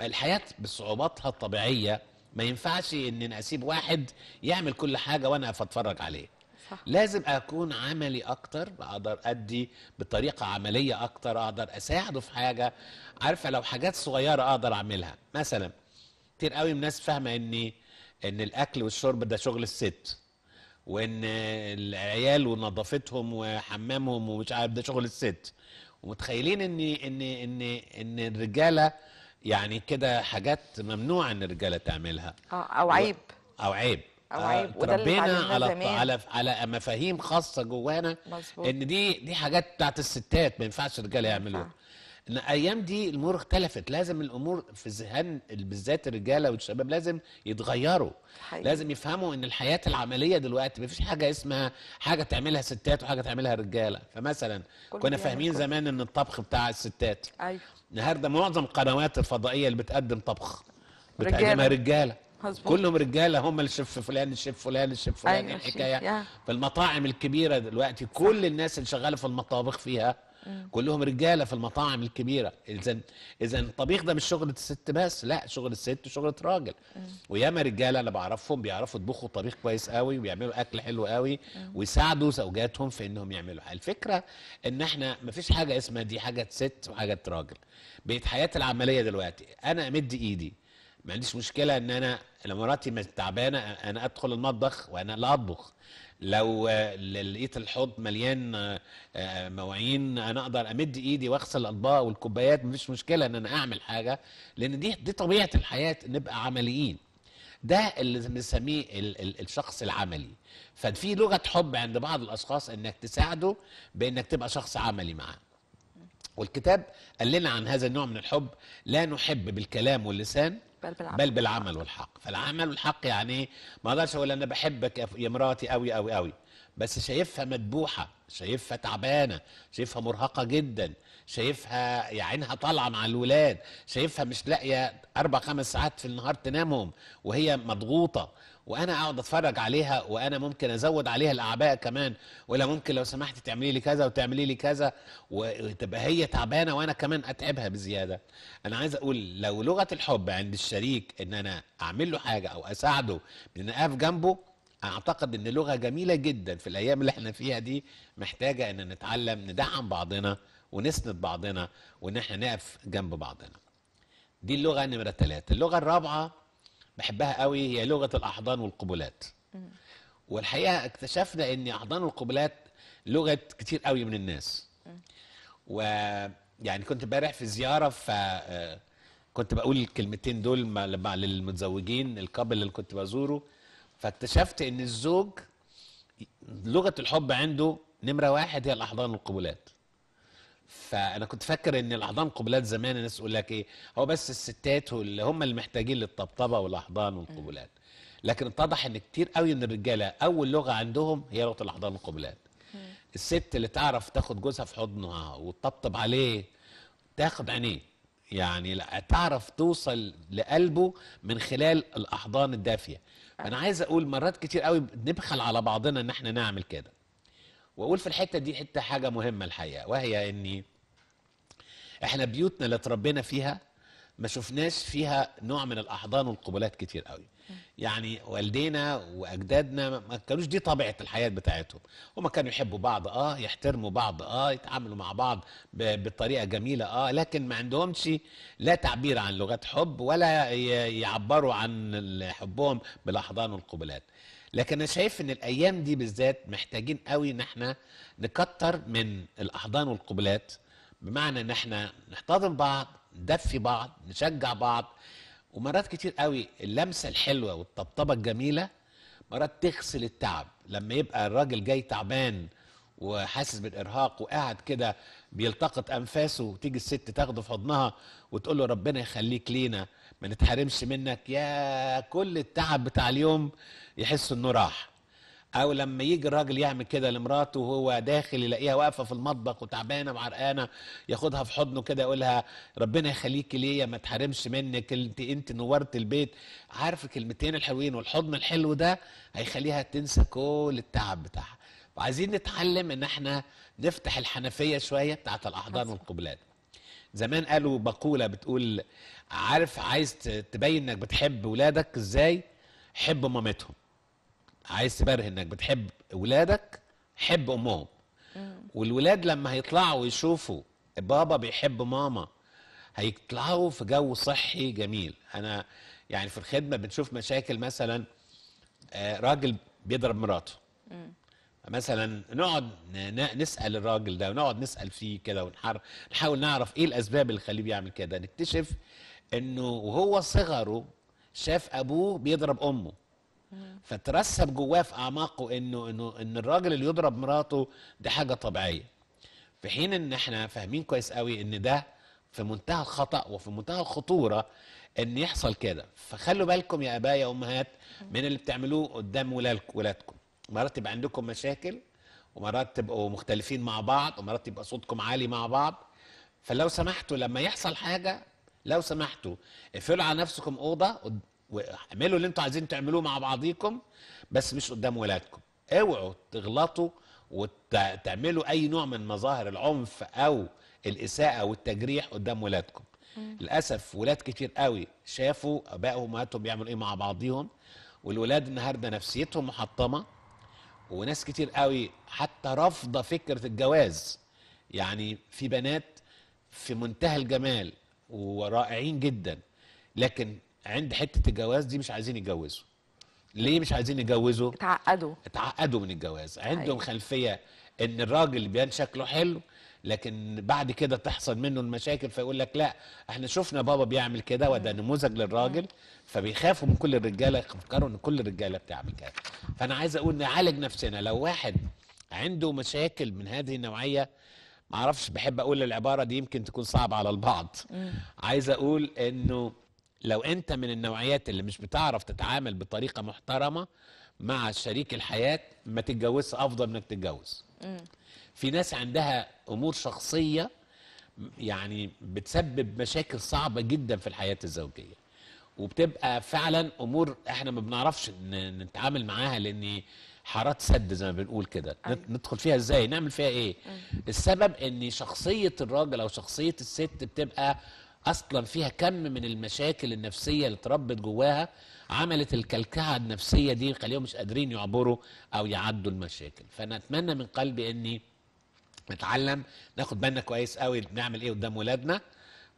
الحياه بصعوباتها الطبيعيه ما ينفعش ان اسيب واحد يعمل كل حاجه وانا اتفرج عليه لازم اكون عملي اكتر اقدر ادي بطريقه عمليه اكتر اقدر اساعده في حاجه عارفه لو حاجات صغيره اقدر اعملها مثلا كتير قوي من الناس فاهمه ان ان الاكل والشرب ده شغل الست وان العيال ونظافتهم وحمامهم ومش عارف ده شغل الست ومتخيلين ان ان ان ان الرجاله يعني كده حاجات ممنوع ان الرجاله تعملها اه او عيب او عيب او آه، على على على مفاهيم خاصه جوانا مزبوط. ان دي دي حاجات بتاعت الستات ما ينفعش الرجاله يعملوها ان ايام دي الامور اختلفت لازم الامور في ذهن بالذات الرجاله والشباب لازم يتغيروا حقيقي. لازم يفهموا ان الحياه العمليه دلوقتي مفيش حاجه اسمها حاجه تعملها ستات وحاجه تعملها رجاله فمثلا كنا فاهمين زمان ان الطبخ بتاع الستات ايوه النهارده معظم القنوات الفضائيه اللي بتقدم طبخ بتقدمها رجاله, رجالة. مزبوط. كلهم رجاله هم الشيف فلان الشيف فلان الشيف فلان أيوة الحكايه في المطاعم الكبيره دلوقتي كل الناس اللي شغاله في المطابخ فيها مم. كلهم رجاله في المطاعم الكبيره اذا اذا الطبيخ ده مش شغل الست بس لا شغل الست وشغله راجل وياما رجاله انا بعرفهم بيعرفوا يطبخوا طبيخ كويس قوي وبيعملوا اكل حلو قوي مم. ويساعدوا زوجاتهم في انهم يعملوا الفكره ان احنا ما فيش حاجه اسمها دي حاجه ست وحاجه راجل بقت حياتي العمليه دلوقتي انا امد ايدي ما عنديش مشكله ان انا لما مراتي تعبانه انا ادخل المطبخ وانا لا اطبخ لو لقيت الحوض مليان آه، مواعين انا اقدر امد ايدي واغسل الاطباق والكوبايات مفيش مشكله ان انا اعمل حاجه لان دي دي طبيعه الحياه نبقى عمليين ده اللي بنسميه الشخص العملي ففي لغه حب عند بعض الاشخاص انك تساعده بانك تبقى شخص عملي معاه والكتاب قال لنا عن هذا النوع من الحب لا نحب بالكلام واللسان بل بالعمل, بل بالعمل والحق فالعمل والحق يعني ايه ما اقدرش اقول انا بحبك يا مراتي قوي قوي قوي بس شايفها مدبوحه شايفها تعبانه شايفها مرهقه جدا شايفها يا عينها طالعه مع الولاد شايفها مش لاقيه اربع خمس ساعات في النهار تنامهم وهي مضغوطه وانا اقعد اتفرج عليها وانا ممكن ازود عليها الاعباء كمان ولا ممكن لو سمحت تعملي لي كذا وتعملي لي كذا وتبقى هي تعبانه وانا كمان اتعبها بزياده انا عايز اقول لو لغه الحب عند الشريك ان انا اعمل له حاجه او اساعده ان اقف جنبه اعتقد ان لغه جميله جدا في الايام اللي احنا فيها دي محتاجه ان نتعلم ندعم بعضنا ونسند بعضنا وان احنا نقف جنب بعضنا دي اللغه نمره ثلاثة اللغه الرابعه بحبها قوي هي لغه الاحضان والقبلات والحقيقه اكتشفنا ان احضان والقبلات لغه كتير قوي من الناس ويعني كنت امبارح في زياره ف آه، كنت بقول الكلمتين دول مع للمتزوجين الكابل اللي كنت بزوره فاكتشفت ان الزوج لغه الحب عنده نمره واحد هي الاحضان والقبلات فانا كنت فاكر ان الاحضان قبلات زمان الناس يقول لك ايه هو بس الستات اللي هم اللي محتاجين للطبطبه والاحضان والقبلات لكن اتضح ان كتير قوي من الرجاله اول لغه عندهم هي لغه الاحضان والقبلات الست اللي تعرف تاخد جوزها في حضنها وتطبطب عليه تاخد عينيه يعني تعرف توصل لقلبه من خلال الاحضان الدافيه انا أه. عايز اقول مرات كتير قوي نبخل على بعضنا ان احنا نعمل كده واقول في الحته دي حته حاجه مهمه الحقيقه وهي اني احنا بيوتنا اللي اتربينا فيها ما شفناش فيها نوع من الاحضان والقبلات كتير قوي يعني والدينا واجدادنا ما كانوش دي طبيعه الحياه بتاعتهم هما كانوا يحبوا بعض اه يحترموا بعض اه يتعاملوا مع بعض بطريقه جميله اه لكن ما عندهمش لا تعبير عن لغات حب ولا يعبروا عن حبهم بالاحضان والقبلات لكن انا شايف ان الايام دي بالذات محتاجين قوي ان احنا نكتر من الاحضان والقبلات بمعنى ان احنا نحتضن بعض ندفي بعض نشجع بعض ومرات كتير قوي اللمسه الحلوه والطبطبه الجميله مرات تغسل التعب لما يبقى الراجل جاي تعبان وحاسس بالارهاق وقاعد كده بيلتقط انفاسه وتيجي الست تاخده في حضنها وتقول له ربنا يخليك لينا ما نتحرمش منك يا كل التعب بتاع اليوم يحس انه راح او لما يجي الراجل يعمل كده لمراته وهو داخل يلاقيها واقفه في المطبخ وتعبانه وعرقانه ياخدها في حضنه كده يقولها ربنا يخليكي ليا ما تحرمش منك انت انت نورت البيت عارف الكلمتين الحلوين والحضن الحلو ده هيخليها تنسى كل التعب بتاعها وعايزين نتعلم ان احنا نفتح الحنفيه شويه بتاعت الاحضان والقبلات زمان قالوا مقوله بتقول عارف عايز تبين انك بتحب ولادك ازاي حب مامتهم عايز تبرهن انك بتحب ولادك حب امهم والولاد لما هيطلعوا يشوفوا بابا بيحب ماما هيطلعوا في جو صحي جميل انا يعني في الخدمه بنشوف مشاكل مثلا آه، راجل بيضرب مراته مثلا نقعد نسال الراجل ده ونقعد نسال فيه كده ونحاول نعرف ايه الاسباب اللي خليه بيعمل كده نكتشف انه وهو صغره شاف ابوه بيضرب امه فترسب جواه في اعماقه انه انه ان الراجل اللي يضرب مراته دي حاجه طبيعيه في حين ان احنا فاهمين كويس قوي ان ده في منتهى الخطا وفي منتهى الخطوره ان يحصل كده فخلوا بالكم يا ابايا وامهات من اللي بتعملوه قدام ولادكم مرات تبقى عندكم مشاكل ومرات تبقوا مختلفين مع بعض ومرات تبقى صوتكم عالي مع بعض فلو سمحتوا لما يحصل حاجه لو سمحتوا اقفلوا على نفسكم اوضه واعملوا اللي انتوا عايزين تعملوه مع بعضيكم بس مش قدام ولادكم اوعوا تغلطوا وتعملوا اي نوع من مظاهر العنف او الاساءه والتجريح قدام ولادكم للاسف ولاد كتير قوي شافوا ابائهم وامهاتهم بيعملوا ايه مع بعضيهم والولاد النهارده نفسيتهم محطمه وناس كتير قوي حتى رافضه فكره الجواز يعني في بنات في منتهى الجمال ورائعين جدا لكن عند حته الجواز دي مش عايزين يتجوزوا ليه مش عايزين يتجوزوا اتعقدوا اتعقدوا من الجواز عندهم أيوة. خلفيه ان الراجل بيان شكله حلو لكن بعد كده تحصل منه المشاكل فيقول لك لا احنا شفنا بابا بيعمل كده وده نموذج للراجل فبيخافوا من كل الرجاله يفكروا ان كل الرجاله بتعمل كده فانا عايز اقول نعالج نفسنا لو واحد عنده مشاكل من هذه النوعيه ما اعرفش بحب اقول العباره دي يمكن تكون صعبه على البعض عايز اقول انه لو انت من النوعيات اللي مش بتعرف تتعامل بطريقه محترمه مع شريك الحياه ما تتجوزش افضل انك تتجوز في ناس عندها امور شخصيه يعني بتسبب مشاكل صعبه جدا في الحياه الزوجيه وبتبقى فعلا امور احنا ما بنعرفش نتعامل معاها لان حارات سد زي ما بنقول كده أيوة. ندخل فيها ازاي نعمل فيها ايه أيوة. السبب ان شخصيه الراجل او شخصيه الست بتبقى اصلا فيها كم من المشاكل النفسيه اللي اتربت جواها عملت الكلكعه النفسيه دي خليهم مش قادرين يعبروا او يعدوا المشاكل فانا اتمنى من قلبي اني نتعلم ناخد بالنا كويس قوي بنعمل ايه قدام ولادنا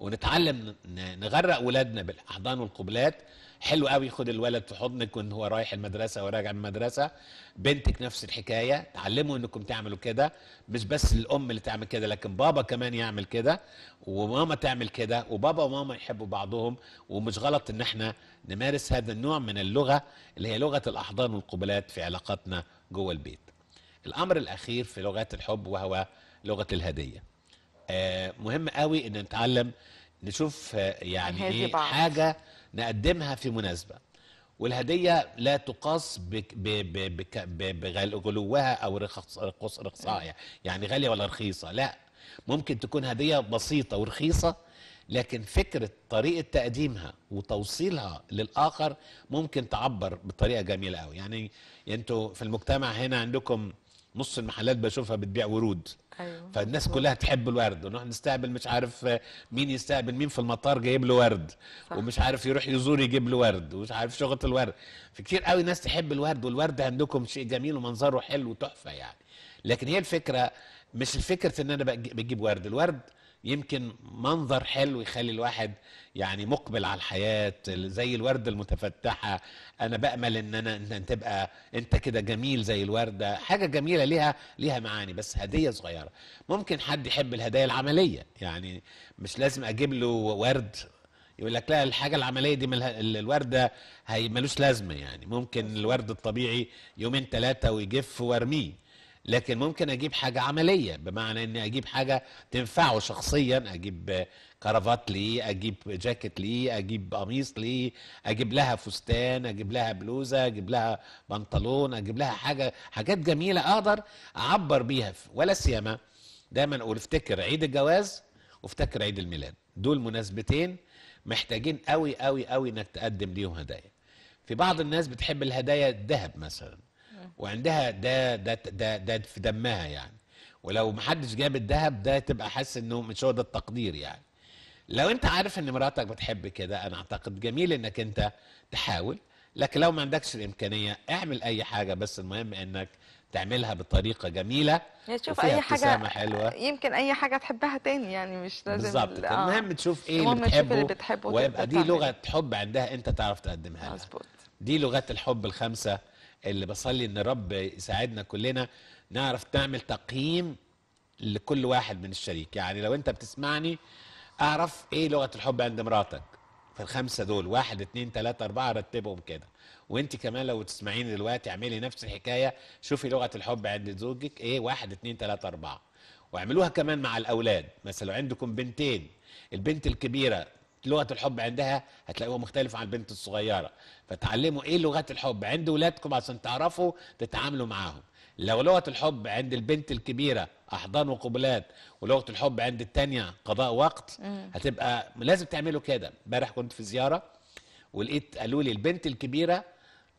ونتعلم نغرق ولادنا بالاحضان والقبلات حلو قوي خد الولد في حضنك وان هو رايح المدرسه وراجع من المدرسه بنتك نفس الحكايه تعلموا انكم تعملوا كده مش بس الام اللي تعمل كده لكن بابا كمان يعمل كده وماما تعمل كده وبابا وماما يحبوا بعضهم ومش غلط ان احنا نمارس هذا النوع من اللغه اللي هي لغه الاحضان والقبلات في علاقاتنا جوه البيت الامر الاخير في لغات الحب وهو لغه الهديه آه، مهم قوي ان نتعلم نشوف آه، يعني ايه حاجه نقدمها في مناسبه والهديه لا تقاس بغلوها او رخص رخص رخصها يعني غاليه ولا رخيصه لا ممكن تكون هديه بسيطه ورخيصه لكن فكره طريقه تقديمها وتوصيلها للاخر ممكن تعبر بطريقه جميله قوي يعني, يعني انتوا في المجتمع هنا عندكم نص المحلات بشوفها بتبيع ورود أيوة. فالناس أيوة. كلها تحب الورد ونروح نستقبل مش عارف مين يستقبل مين في المطار جايب له ورد صح. ومش عارف يروح يزور يجيب له ورد ومش عارف شغل الورد فكتير قوي ناس تحب الورد والورد عندكم شيء جميل ومنظره حلو وتحفه يعني لكن هي الفكره مش فكره ان انا بجيب ورد الورد يمكن منظر حلو يخلي الواحد يعني مقبل على الحياة زي الوردة المتفتحة أنا بأمل إن أنا إن تبقى أنت كده جميل زي الوردة حاجة جميلة ليها ليها معاني بس هدية صغيرة ممكن حد يحب الهدايا العملية يعني مش لازم أجيب له ورد يقول لك لا الحاجه العمليه دي ملها الورده هي ملوش لازمه يعني ممكن الورد الطبيعي يومين ثلاثه ويجف وارميه لكن ممكن اجيب حاجه عمليه بمعنى اني اجيب حاجه تنفعه شخصيا اجيب كرافات ليه اجيب جاكيت ليه اجيب قميص ليه اجيب لها فستان اجيب لها بلوزه اجيب لها بنطلون اجيب لها حاجه حاجات جميله اقدر اعبر بيها ولا سيما دايما اقول افتكر عيد الجواز وافتكر عيد الميلاد دول مناسبتين محتاجين قوي قوي قوي انك تقدم ليهم هدايا في بعض الناس بتحب الهدايا الذهب مثلا وعندها ده ده ده ده في دمها يعني ولو محدش جاب الذهب ده تبقى حاسس انه مش هو ده التقدير يعني لو انت عارف ان مراتك بتحب كده انا اعتقد جميل انك انت تحاول لكن لو ما عندكش الامكانيه اعمل اي حاجه بس المهم انك تعملها بطريقه جميله تشوف يعني اي حاجه حلوه يمكن اي حاجه تحبها تاني يعني مش لازم بالظبط المهم آه. تشوف ايه اللي بتحبه, اللي بتحبه ويبقى دي لغه حب عندها انت تعرف تقدمها لها مظبوط دي لغات الحب الخمسه اللي بصلي ان رب يساعدنا كلنا نعرف نعمل تقييم لكل واحد من الشريك يعني لو انت بتسمعني اعرف ايه لغه الحب عند مراتك في الخمسه دول واحد اتنين تلاته اربعه رتبهم كده وانت كمان لو تسمعيني دلوقتي اعملي نفس الحكايه شوفي لغه الحب عند زوجك ايه واحد اتنين تلاته اربعه واعملوها كمان مع الاولاد مثلا لو عندكم بنتين البنت الكبيره لغه الحب عندها هتلاقوها مختلفه عن البنت الصغيره فتعلموا ايه لغات الحب عند ولادكم عشان تعرفوا تتعاملوا معاهم لو لغه الحب عند البنت الكبيره احضان وقبلات ولغه الحب عند الثانيه قضاء وقت هتبقى لازم تعملوا كده امبارح كنت في زياره ولقيت قالوا لي البنت الكبيره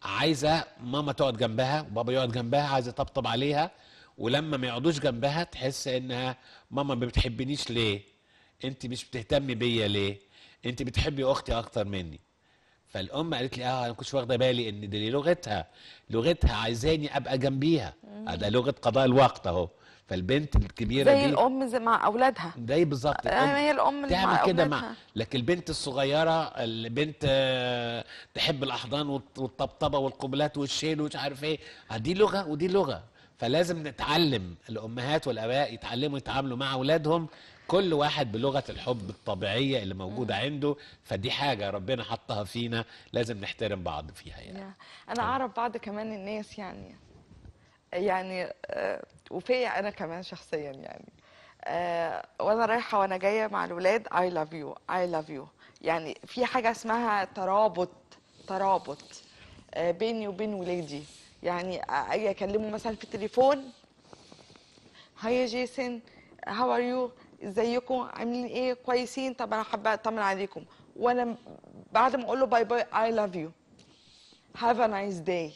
عايزه ماما تقعد جنبها وبابا يقعد جنبها عايزه يطبطب عليها ولما ما يقعدوش جنبها تحس انها ماما ما بتحبنيش ليه انت مش بتهتمي بيا ليه انت بتحبي اختي اكتر مني فالام قالت لي اه انا كنتش واخده بالي ان دي لغتها لغتها عايزاني ابقى جنبيها آه، ده لغه قضاء الوقت اهو فالبنت الكبيره زي دي زي الام زي مع اولادها زي بالظبط آه، هي الام تعمل كده مع لكن البنت الصغيره البنت آه، تحب الاحضان والطبطبه والقبلات والشيل ومش عارف ايه دي لغه ودي لغه فلازم نتعلم الامهات والاباء يتعلموا يتعاملوا مع اولادهم كل واحد بلغه الحب الطبيعيه اللي موجوده عنده فدي حاجه ربنا حطها فينا لازم نحترم بعض فيها يعني انا طيب. اعرف بعض كمان الناس يعني يعني آه، وفي انا كمان شخصيا يعني آه، وانا رايحه وانا جايه مع الولاد اي لاف يو اي لاف يو يعني في حاجه اسمها ترابط ترابط آه، بيني وبين ولادي يعني اجي اكلمه مثلا في التليفون هاي جيسن هاو ار يو ازيكم عاملين ايه كويسين طب انا حابه اطمن عليكم وانا بعد ما اقول له باي باي اي لاف يو هاف ا نايس داي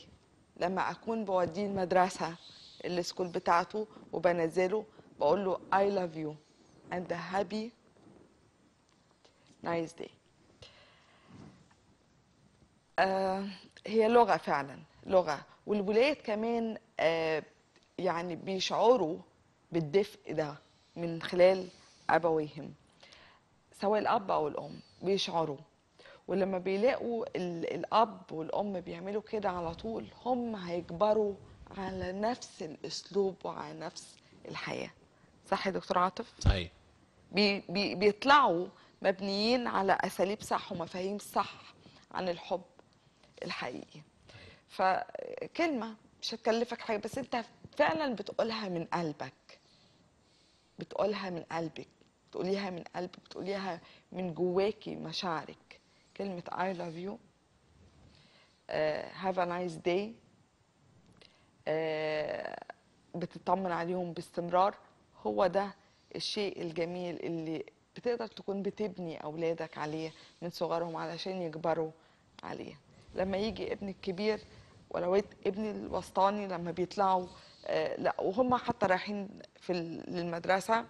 لما اكون بوديه المدرسه السكول بتاعته وبنزله بقول له اي لاف يو اند هابي نايس داي هي لغه فعلا لغه والولاد كمان آه يعني بيشعروا بالدفء ده من خلال ابويهم سواء الاب او الام بيشعروا ولما بيلاقوا الاب والام بيعملوا كده على طول هم هيكبروا على نفس الاسلوب وعلى نفس الحياه صح يا دكتور عاطف صحيح بي بي بيطلعوا مبنيين على اساليب صح ومفاهيم صح عن الحب الحقيقي فكلمه مش هتكلفك حاجه بس انت فعلا بتقولها من قلبك بتقولها من قلبك بتقوليها من قلبك بتقوليها من جواكي مشاعرك كلمة I love you uh, have a nice day uh, بتطمن عليهم باستمرار هو ده الشيء الجميل اللي بتقدر تكون بتبني أولادك عليه من صغرهم علشان يكبروا عليه لما يجي ابنك الكبير ولو ابني الوسطاني لما بيطلعوا آه، لا وهم حتى رايحين في للمدرسه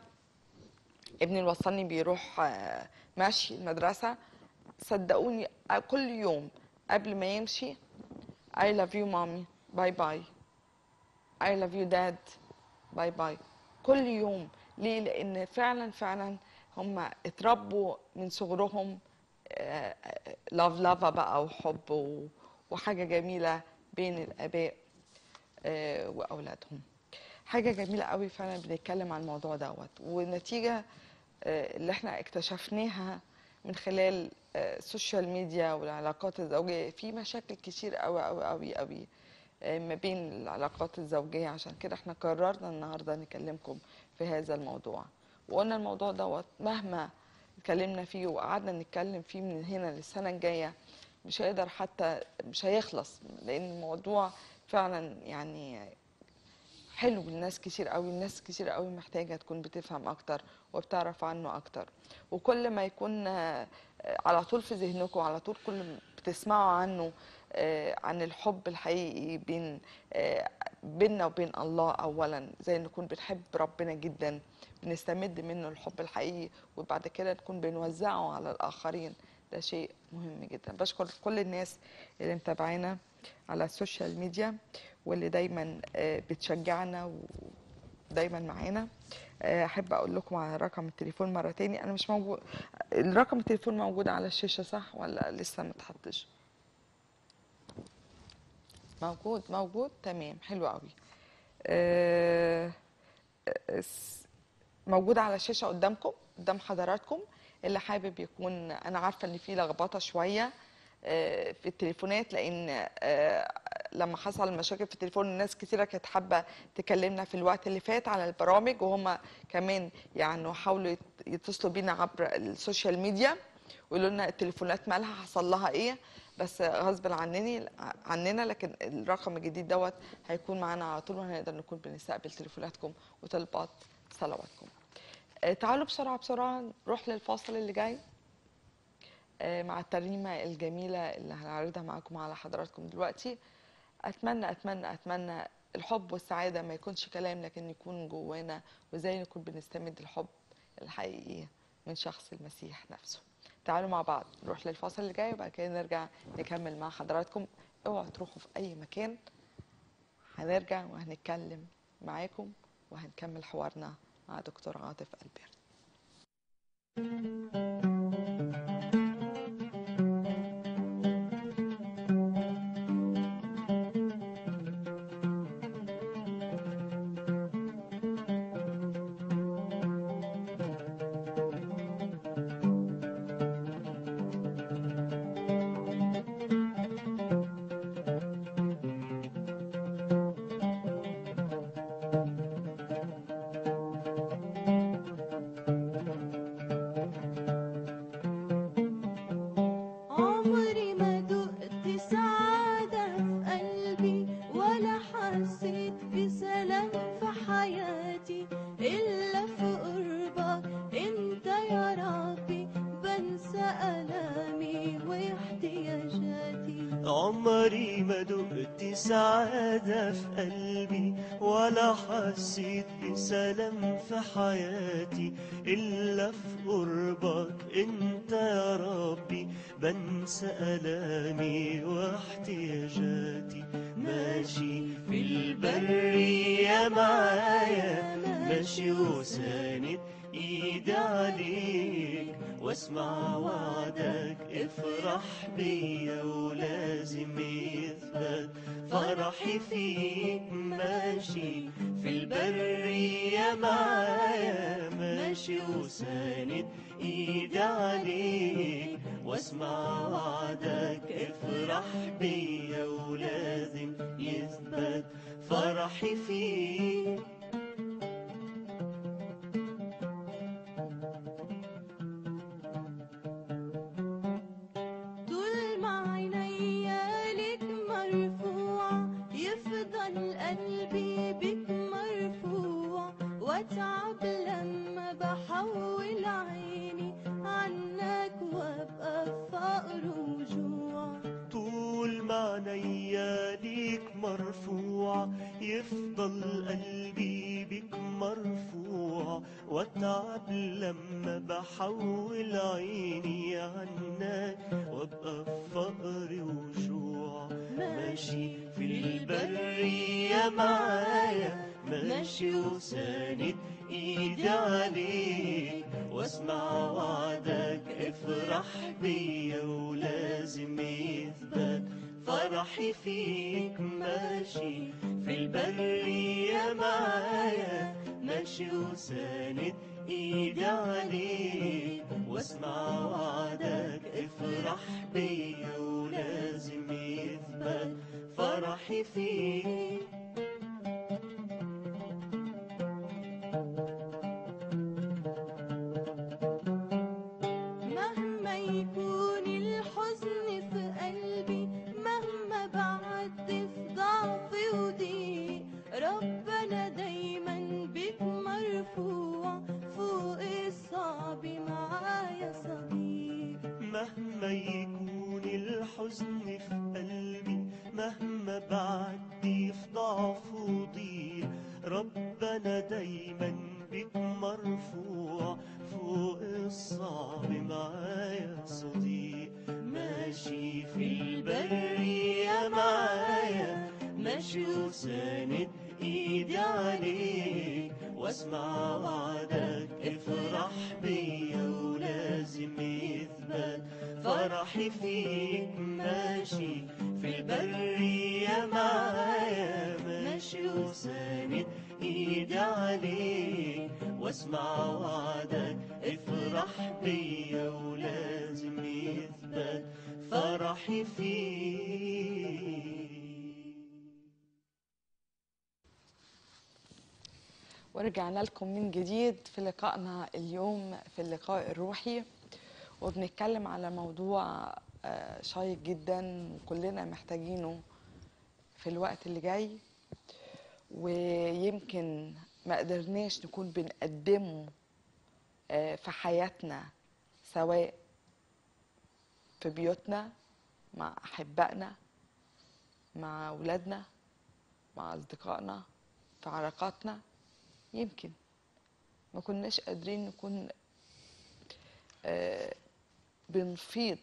ابني وصلني بيروح آه، ماشي المدرسه صدقوني آه، كل يوم قبل ما يمشي I love you mommy باي باي I love you dad باي باي كل يوم ليه لان فعلا فعلا هم اتربوا من صغرهم لاف لافا بقى وحب وحاجه جميله بين الاباء آه، واولادهم حاجه جميله قوي فعلا بنتكلم عن الموضوع دوت ونتيجه آه، اللي احنا اكتشفناها من خلال السوشيال آه، ميديا والعلاقات الزوجيه في مشاكل كتير قوي قوي قوي قوي ما بين العلاقات الزوجيه عشان كده احنا قررنا النهارده نكلمكم في هذا الموضوع وقلنا الموضوع دوت مهما اتكلمنا فيه وقعدنا نتكلم فيه من هنا للسنه الجايه مش هيقدر حتى مش هيخلص لان الموضوع فعلا يعني حلو الناس كتير قوي الناس كتير قوي محتاجه تكون بتفهم اكتر وبتعرف عنه اكتر وكل ما يكون آه، على طول في ذهنكم على طول كل بتسمعوا عنه آه، عن الحب الحقيقي بين آه، بيننا وبين الله اولا زي نكون بنحب ربنا جدا بنستمد منه الحب الحقيقي وبعد كده نكون بنوزعه على الاخرين ده شيء مهم جدا بشكر كل الناس اللي متابعينا على السوشيال ميديا واللي دايما آه، بتشجعنا ودايما معانا آه، احب اقول لكم على رقم التليفون مره تاني انا مش موجود الرقم التليفون موجود على الشاشه صح ولا لسه ما اتحطش موجود موجود تمام حلو قوي آه، موجود على الشاشه قدامكم قدام حضراتكم اللي حابب يكون انا عارفه ان في لخبطه شويه آه، في التليفونات لان آه، لما حصل مشاكل في التليفون الناس كثيره كانت حابه تكلمنا في الوقت اللي فات على البرامج وهم كمان يعني حاولوا يتصلوا بينا عبر السوشيال ميديا ويقولوا لنا التليفونات مالها حصل لها ايه بس غصب عنني عننا لكن الرقم الجديد دوت هيكون معانا على طول وهنقدر نكون بنستقبل تليفوناتكم وطلبات صلواتكم آه، تعالوا بسرعه بسرعه نروح للفاصل اللي جاي آه، مع الترنيمه الجميله اللي هنعرضها معاكم على حضراتكم دلوقتي اتمنى اتمنى اتمنى الحب والسعاده ما يكونش كلام لكن يكون جوانا وازاي نكون بنستمد الحب الحقيقي من شخص المسيح نفسه تعالوا مع بعض نروح للفاصل اللي جاي وبعد كده نرجع نكمل مع حضراتكم اوعوا تروحوا في اي مكان هنرجع وهنتكلم معاكم وهنكمل حوارنا مع دكتور عاطف البير سعادة في قلبي ولا حسيت بسلام في حياتي إلا في قربك أنت يا ربي بنسى ألامي واحتياجاتي ماشي في البر يا معايا ماشي وساند ايدي عليك واسمع وعدك افرح بيا روحي فيك ماشي في البرية معايا ماشي وساند ايدي عليك واسمع وعدك افرح بيا ولازم يثبت فرحي فيك واتعب لما بحول عيني عنك وابقى فقر وجوع طول ما عينيا ليك مرفوع يفضل قلبي بك مرفوع واتعب لما بحول عيني عنك وابقى فقر وجوع ماشي في البريه معايا مشي وساند ايدي عليك واسمع وعدك افرح بيا ولازم يثبت فرحي فيك ماشي في البرية معايا ماشي وساند ايدي عليك واسمع وعدك افرح بيا ولازم يثبت فرحي فيك ورجعنا لكم من جديد في لقائنا اليوم في اللقاء الروحي وبنتكلم على موضوع آه، شيق جدا وكلنا محتاجينه في الوقت اللي جاي ويمكن ما قدرناش نكون بنقدمه آه، في حياتنا سواء في بيوتنا مع أحبائنا مع أولادنا مع أصدقائنا في علاقاتنا يمكن ما كناش قادرين نكون آه، بنفيض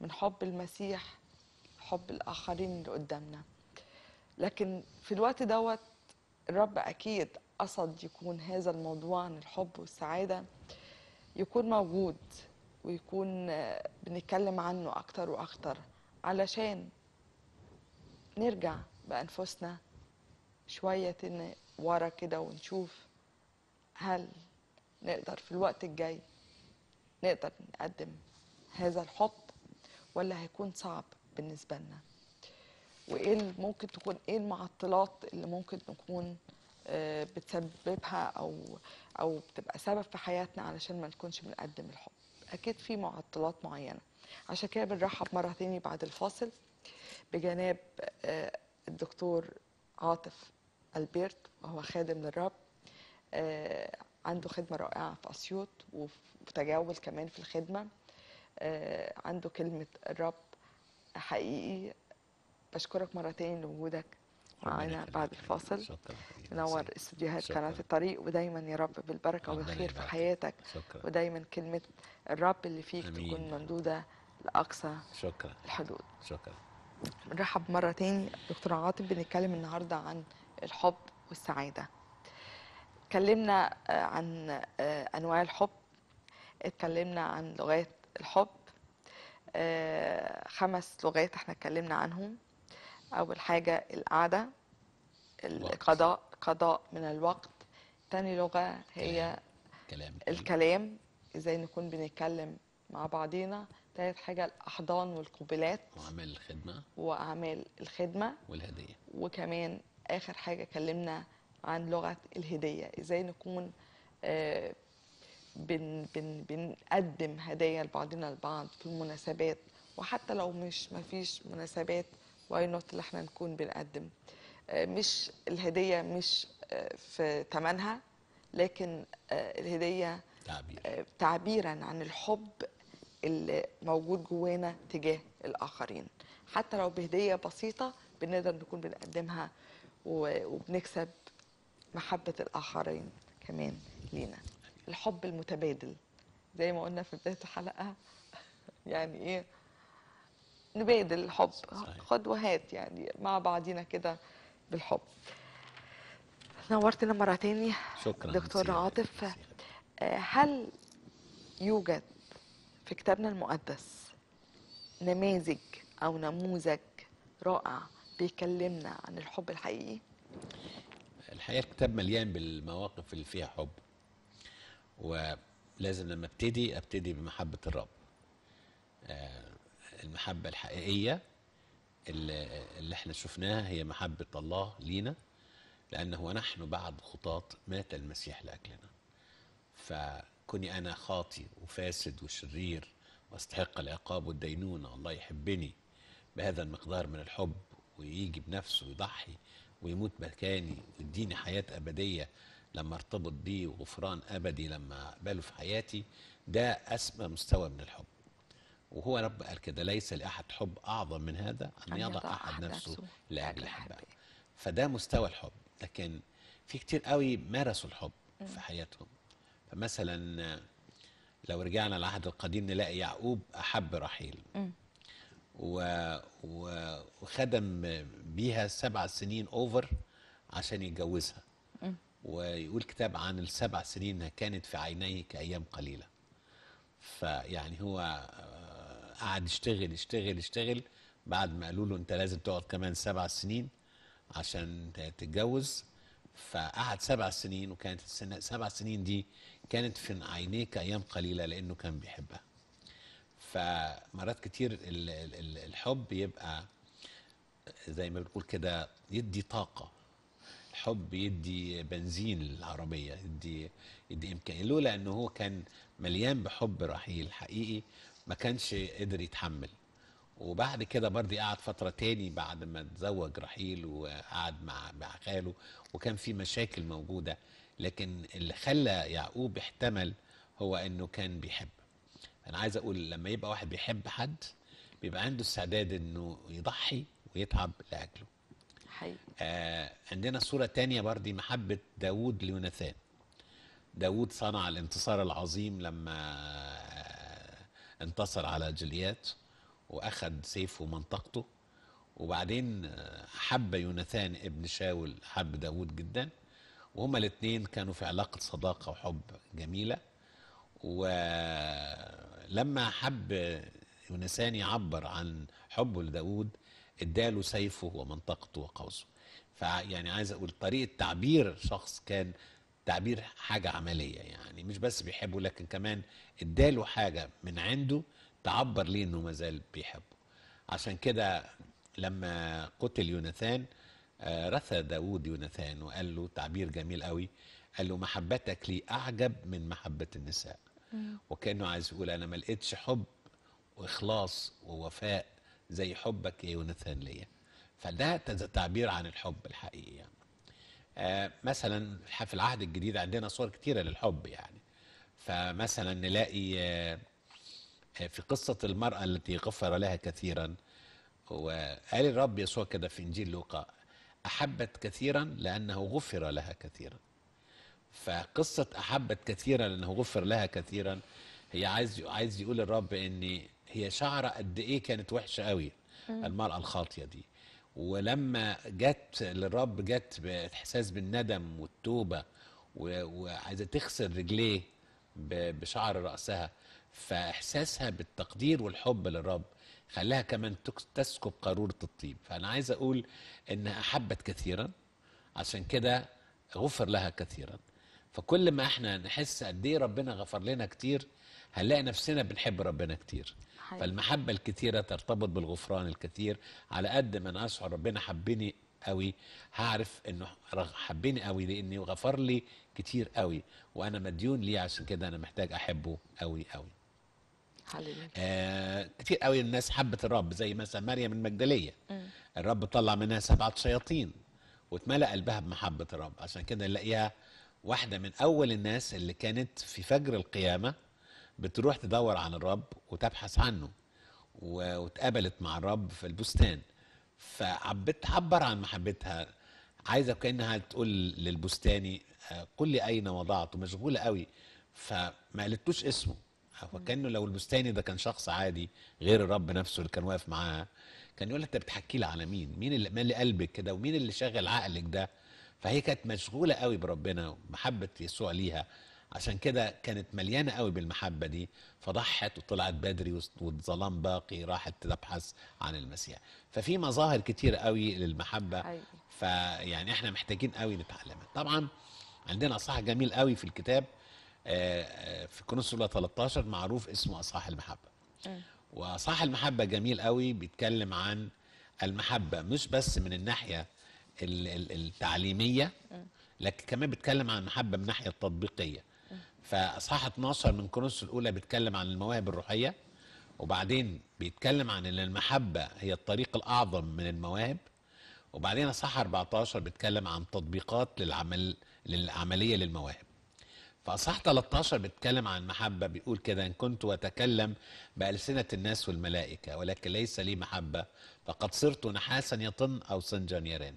من حب المسيح حب الآخرين اللي قدامنا لكن في الوقت دوت الرب أكيد قصد يكون هذا الموضوع عن الحب والسعادة يكون موجود ويكون آه، بنتكلم عنه أكتر وأكتر علشان نرجع بأنفسنا شوية ورا كده ونشوف هل نقدر في الوقت الجاي نقدر نقدم هذا الحب ولا هيكون صعب بالنسبة لنا وايه اللي ممكن تكون ايه المعطلات اللي ممكن نكون آه، بتسببها او او بتبقى سبب في حياتنا علشان ما نكونش بنقدم الحب اكيد في معطلات معينه عشان كده بنرحب مره ثانيه بعد الفاصل بجناب آه، الدكتور عاطف البيرت وهو خادم للرب آه، عنده خدمة رائعة في أسيوط وتجاوز كمان في الخدمة آه، عنده كلمة الرب حقيقي بشكرك مرة تاني لوجودك معانا بعد الفاصل منور استديوهات قناة الطريق ودايما يا رب بالبركة والخير في حياتك شكرا. ودايما كلمة الرب اللي فيك أمين. تكون ممدودة لأقصى شكرا. الحدود شكرا بنرحب مرة تاني دكتور عاطف بنتكلم النهاردة عن الحب والسعادة اتكلمنا آه، عن آه، أنواع الحب اتكلمنا عن لغات الحب آه، خمس لغات احنا اتكلمنا عنهم أول حاجة القعدة القضاء قضاء من الوقت تاني لغة هي كلام. الكلام ازاي نكون بنتكلم مع بعضينا تالت حاجة الأحضان والقبلات وأعمال الخدمة وأعمال الخدمة والهدية وكمان اخر حاجه اتكلمنا عن لغه الهديه ازاي نكون آه، بن بن بنقدم هدايا لبعضنا البعض في المناسبات وحتى لو مش ما فيش مناسبات واي نوت اللي احنا نكون بنقدم آه، مش الهديه مش آه، في ثمنها لكن الهديه تعبير. تعبيرا عن الحب اللي موجود جوانا تجاه الاخرين حتى لو بهديه بسيطه بنقدر نكون بنقدمها وبنكسب محبة الآخرين كمان لينا الحب المتبادل زي ما قلنا في بداية الحلقة يعني إيه نبادل الحب خد وهات يعني مع بعضينا كده بالحب نورتنا مرة تانية شكرا دكتور عاطف هل يوجد في كتابنا المقدس نماذج أو نموذج رائع بيكلمنا عن الحب الحقيقي الحقيقه الكتاب مليان بالمواقف اللي فيها حب ولازم لما ابتدي ابتدي بمحبه الرب آه، المحبه الحقيقيه اللي, اللي احنا شفناها هي محبه الله لينا لانه نحن بعد خطاط مات المسيح لاجلنا فكوني انا خاطي وفاسد وشرير واستحق العقاب والدينونه الله يحبني بهذا المقدار من الحب ويجي بنفسه ويضحي ويموت مكاني ويديني حياة أبدية لما ارتبط بيه وغفران أبدي لما أقبله في حياتي ده أسمى مستوى من الحب وهو رب قال كده ليس لأحد حب أعظم من هذا أن يضع أحد نفسه لأجل الحب فده مستوى الحب لكن في كتير قوي مارسوا الحب م. في حياتهم فمثلا لو رجعنا للعهد القديم نلاقي يعقوب أحب رحيل م. وخدم بيها سبع سنين اوفر عشان يتجوزها ويقول كتاب عن السبع سنين كانت في عينيه كايام قليله فيعني هو آه، قعد يشتغل يشتغل يشتغل بعد ما قالوا له انت لازم تقعد كمان سبع سنين عشان تتجوز فقعد سبع سنين وكانت السنة سبع سنين دي كانت في عينيه كايام قليله لانه كان بيحبها فمرات كتير الحب يبقى زي ما بنقول كده يدي طاقه الحب يدي بنزين للعربيه يدي يدي امكانيه لولا ان هو كان مليان بحب رحيل حقيقي ما كانش قدر يتحمل وبعد كده برضه قعد فتره تاني بعد ما اتزوج رحيل وقعد مع مع خاله وكان في مشاكل موجوده لكن اللي خلى يعقوب احتمل هو انه كان بيحب انا عايز اقول لما يبقى واحد بيحب حد بيبقى عنده استعداد انه يضحي ويتعب لاجله حقيقي آه عندنا صوره تانية برضه محبه داوود ليوناثان داوود صنع الانتصار العظيم لما انتصر على جليات واخد سيفه ومنطقته وبعدين حب يوناثان ابن شاول حب داوود جدا وهما الاثنين كانوا في علاقة صداقة وحب جميلة و لما حب يونسان يعبر عن حبه لداود اداله سيفه ومنطقته وقوسه فيعني عايز اقول طريقه تعبير شخص كان تعبير حاجه عمليه يعني مش بس بيحبه لكن كمان اداله حاجه من عنده تعبر ليه انه مازال بيحبه عشان كده لما قتل يوناثان آه، رثى داود يوناثان وقال له تعبير جميل قوي قال له محبتك لي اعجب من محبه النساء وكانه عايز يقول انا ما لقيتش حب واخلاص ووفاء زي حبك يا يوناثان ليا فده تعبير عن الحب الحقيقي يعني. آه مثلا في العهد الجديد عندنا صور كتيره للحب يعني فمثلا نلاقي آه،, آه في قصه المراه التي غفر لها كثيرا وقال الرب يسوع كده في انجيل لوقا احبت كثيرا لانه غفر لها كثيرا فقصة أحبت كثيرا لأنه غفر لها كثيرا هي عايز عايز يقول الرب إن هي شعرة قد إيه كانت وحشة قوي المرأة الخاطية دي ولما جت للرب جت بإحساس بالندم والتوبة وعايزة تخسر رجليه بشعر رأسها فإحساسها بالتقدير والحب للرب خلاها كمان تسكب قارورة الطيب فأنا عايز أقول إنها أحبت كثيرا عشان كده غفر لها كثيرا فكل ما احنا نحس قد ايه ربنا غفر لنا كتير هنلاقي نفسنا بنحب ربنا كتير حقيقي. فالمحبة الكتيرة ترتبط بالغفران الكثير على قد ما انا اشعر ربنا حبني قوي هعرف انه حبني قوي لاني غفر لي كتير قوي وانا مديون ليه عشان كده انا محتاج احبه قوي قوي آه كتير قوي الناس حبت الرب زي مثلا مريم المجدليه م. الرب طلع منها سبعه شياطين واتملأ قلبها بمحبه الرب عشان كده نلاقيها واحدة من أول الناس اللي كانت في فجر القيامة بتروح تدور عن الرب وتبحث عنه واتقابلت مع الرب في البستان فعبت عبر عن محبتها عايزة كأنها تقول للبستاني آه، قل لي أين وضعته مشغولة قوي فما قالتلوش اسمه وكأنه لو البستاني ده كان شخص عادي غير الرب نفسه اللي كان واقف معاها كان يقول لها انت بتحكي لي على مين؟ مين اللي مالي قلبك كده ومين اللي شغل عقلك ده؟ فهي كانت مشغوله قوي بربنا ومحبه يسوع ليها عشان كده كانت مليانه قوي بالمحبه دي فضحت وطلعت بدري والظلام باقي راحت تبحث عن المسيح ففي مظاهر كتير قوي للمحبه أيوة. فيعني احنا محتاجين قوي نتعلمها طبعا عندنا اصحاح جميل قوي في الكتاب آه، آه، في كونس 13 معروف اسمه اصحاح المحبه أيوة. واصحاح المحبه جميل قوي بيتكلم عن المحبه مش بس من الناحيه التعليميه لكن كمان بيتكلم عن المحبه من الناحيه التطبيقيه فاصحاح 12 من كورنثوس الاولى بيتكلم عن المواهب الروحيه وبعدين بيتكلم عن ان المحبه هي الطريق الاعظم من المواهب وبعدين اصحاح 14 بيتكلم عن تطبيقات للعمل للعمليه للمواهب فاصحاح 13 بيتكلم عن المحبه بيقول كده ان كنت اتكلم بالسنه الناس والملائكه ولكن ليس لي محبه فقد صرت نحاسا يطن او سنجا يرن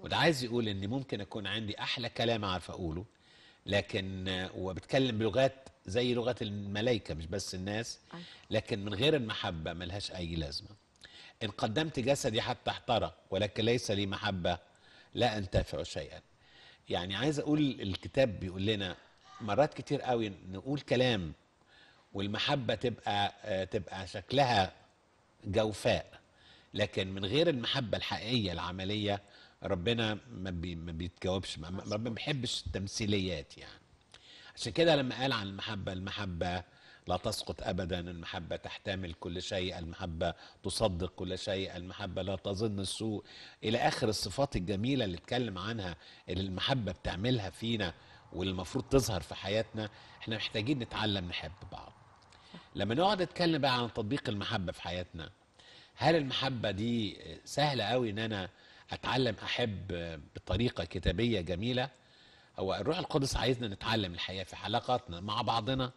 وده عايز يقول ان ممكن اكون عندي احلى كلام عارف اقوله لكن وبتكلم بلغات زي لغه الملائكه مش بس الناس أيوة. لكن من غير المحبه ملهاش اي لازمه ان قدمت جسدي حتى احترق ولكن ليس لي محبه لا انتفع شيئا يعني عايز اقول الكتاب بيقول لنا مرات كتير قوي نقول كلام والمحبه تبقى آه، تبقى شكلها جوفاء لكن من غير المحبه الحقيقيه العمليه ربنا ما, بي ما بيتجاوبش ما, ما بيحبش التمثيليات يعني عشان كده لما قال عن المحبه المحبه لا تسقط ابدا المحبه تحتمل كل شيء المحبه تصدق كل شيء المحبه لا تظن السوء الى اخر الصفات الجميله اللي اتكلم عنها اللي المحبه بتعملها فينا واللي المفروض تظهر في حياتنا احنا محتاجين نتعلم نحب بعض لما نقعد نتكلم بقى عن تطبيق المحبه في حياتنا هل المحبه دي سهله قوي ان انا اتعلم احب بطريقه كتابيه جميله هو الروح القدس عايزنا نتعلم الحياه في علاقاتنا مع بعضنا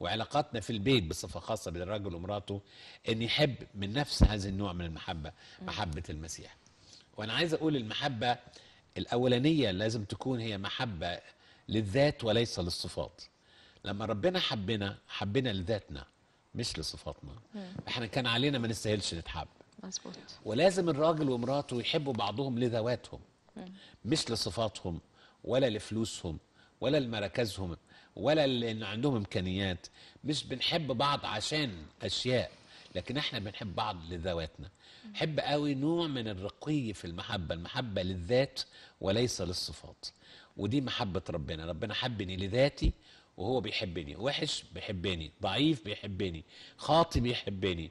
وعلاقاتنا في البيت بصفه خاصه بين الراجل ومراته ان يحب من نفس هذا النوع من المحبه محبه المسيح وانا عايز اقول المحبه الاولانيه لازم تكون هي محبه للذات وليس للصفات لما ربنا حبنا حبنا لذاتنا مش لصفاتنا احنا كان علينا ما نستاهلش نتحب مظبوط ولازم الراجل ومراته يحبوا بعضهم لذواتهم مش لصفاتهم ولا لفلوسهم ولا لمراكزهم ولا لان عندهم امكانيات مش بنحب بعض عشان اشياء لكن احنا بنحب بعض لذواتنا حب قوي نوع من الرقي في المحبه المحبه للذات وليس للصفات ودي محبه ربنا ربنا حبني لذاتي وهو بيحبني وحش بيحبني ضعيف بيحبني خاطي بيحبني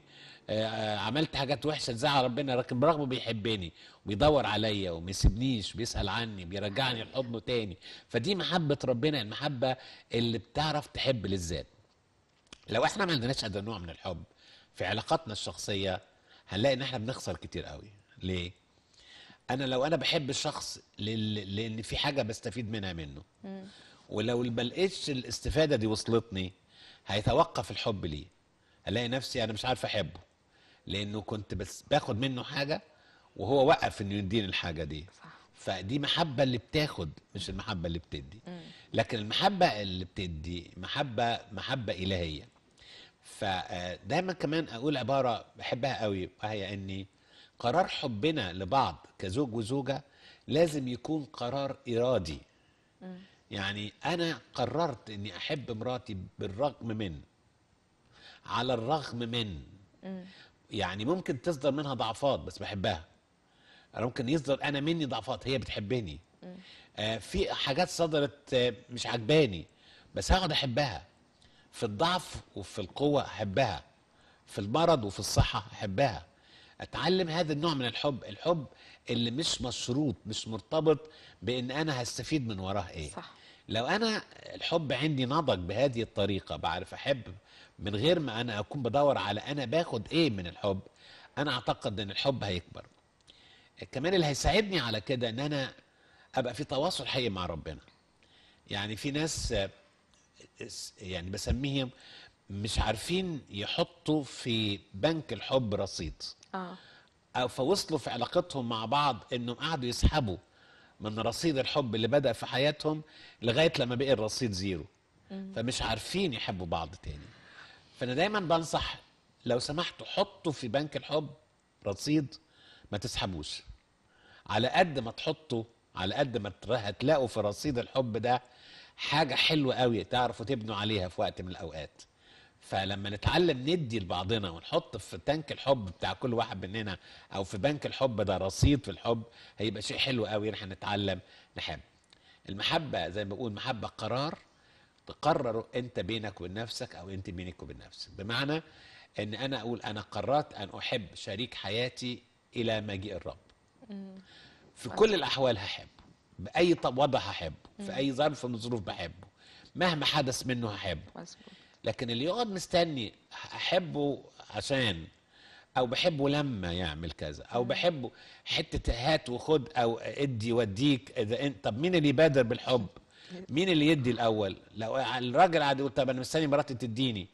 آه، آه، عملت حاجات وحشه تزعل ربنا لكن برغمه بيحبني وبيدور عليا وما يسيبنيش بيسال عني بيرجعني لحضنه تاني فدي محبه ربنا المحبه اللي بتعرف تحب للذات لو احنا ما عندناش هذا النوع من الحب في علاقاتنا الشخصيه هنلاقي ان احنا بنخسر كتير قوي ليه انا لو انا بحب الشخص لان في حاجه بستفيد منها منه ولو ما لقيتش الاستفاده دي وصلتني هيتوقف الحب ليه هلاقي نفسي انا مش عارف احبه لانه كنت بس باخد منه حاجه وهو وقف انه يديني الحاجه دي صح. فدي محبه اللي بتاخد مش المحبه اللي بتدي م. لكن المحبه اللي بتدي محبه محبه الهيه فدايما آه، كمان اقول عباره بحبها قوي وهي اني قرار حبنا لبعض كزوج وزوجه لازم يكون قرار ارادي م. يعني انا قررت اني احب مراتي بالرغم من على الرغم من يعني ممكن تصدر منها ضعفات بس بحبها انا ممكن يصدر انا مني ضعفات هي بتحبني آه في حاجات صدرت آه مش عجباني بس هقعد احبها في الضعف وفي القوه احبها في المرض وفي الصحه احبها اتعلم هذا النوع من الحب الحب اللي مش مشروط مش مرتبط بان انا هستفيد من وراه ايه صح. لو انا الحب عندي نضج بهذه الطريقه بعرف احب من غير ما انا اكون بدور على انا باخد ايه من الحب انا اعتقد ان الحب هيكبر كمان اللي هيساعدني على كده ان انا ابقى في تواصل حقيقي مع ربنا يعني في ناس يعني بسميهم مش عارفين يحطوا في بنك الحب رصيد اه او فوصلوا في علاقتهم مع بعض انهم قعدوا يسحبوا من رصيد الحب اللي بدأ في حياتهم لغاية لما بقي الرصيد زيرو فمش عارفين يحبوا بعض تاني فأنا دايما بنصح لو سمحتوا حطوا في بنك الحب رصيد ما تسحبوش على قد ما تحطوا على قد ما هتلاقوا في رصيد الحب ده حاجة حلوة قوي تعرفوا تبنوا عليها في وقت من الأوقات فلما نتعلم ندي لبعضنا ونحط في تانك الحب بتاع كل واحد مننا او في بنك الحب ده رصيد في الحب هيبقى شيء حلو قوي احنا نتعلم نحب المحبه زي ما بقول محبه قرار تقرر انت بينك وبين نفسك او انت بينك وبين نفسك بمعنى ان انا اقول انا قررت ان احب شريك حياتي الى مجيء الرب في كل الاحوال هحبه باي وضع هحبه في اي ظرف من الظروف بحبه مهما حدث منه هحبه مظبوط لكن اللي يقعد مستني احبه عشان او بحبه لما يعمل كذا او بحبه حته هات وخد او ادي وديك اذا انت طب مين اللي يبادر بالحب مين اللي يدي الاول لو الراجل قاعد يقول طب انا مستني مراتي تديني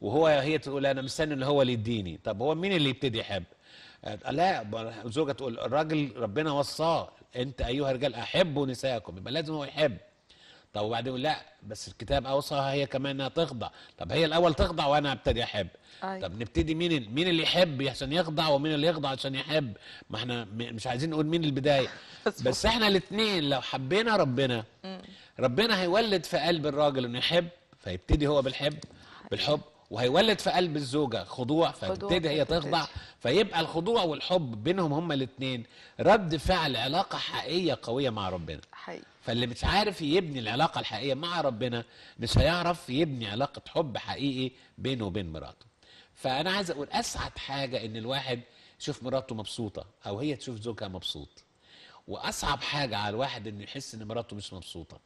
وهو هي تقول انا مستني اللي هو اللي يديني طب هو مين اللي يبتدي يحب لا زوجة تقول الراجل ربنا وصاه انت ايها الرجال احبوا نسائكم يبقى لازم هو يحب طب وبعدين يقول لا بس الكتاب اوصى هي كمان انها تخضع طب هي الاول تخضع وانا ابتدي احب أيوة. طب نبتدي مين مين اللي يحب عشان يخضع ومين اللي يخضع عشان يحب ما احنا مش عايزين نقول مين البدايه بس احنا الاثنين لو حبينا ربنا ربنا هيولد في قلب الراجل انه يحب فيبتدي هو بالحب بالحب وهيولد في قلب الزوجه خضوع فتبتدي هي تخضع فيبقى الخضوع والحب بينهم هما الاثنين رد فعل علاقه حقيقيه قويه مع ربنا حقيقي فاللي مش عارف يبني العلاقه الحقيقيه مع ربنا مش هيعرف يبني علاقه حب حقيقي بينه وبين مراته فانا عايز اقول اسعد حاجه ان الواحد يشوف مراته مبسوطه او هي تشوف زوجها مبسوط واصعب حاجه على الواحد انه يحس ان مراته مش مبسوطه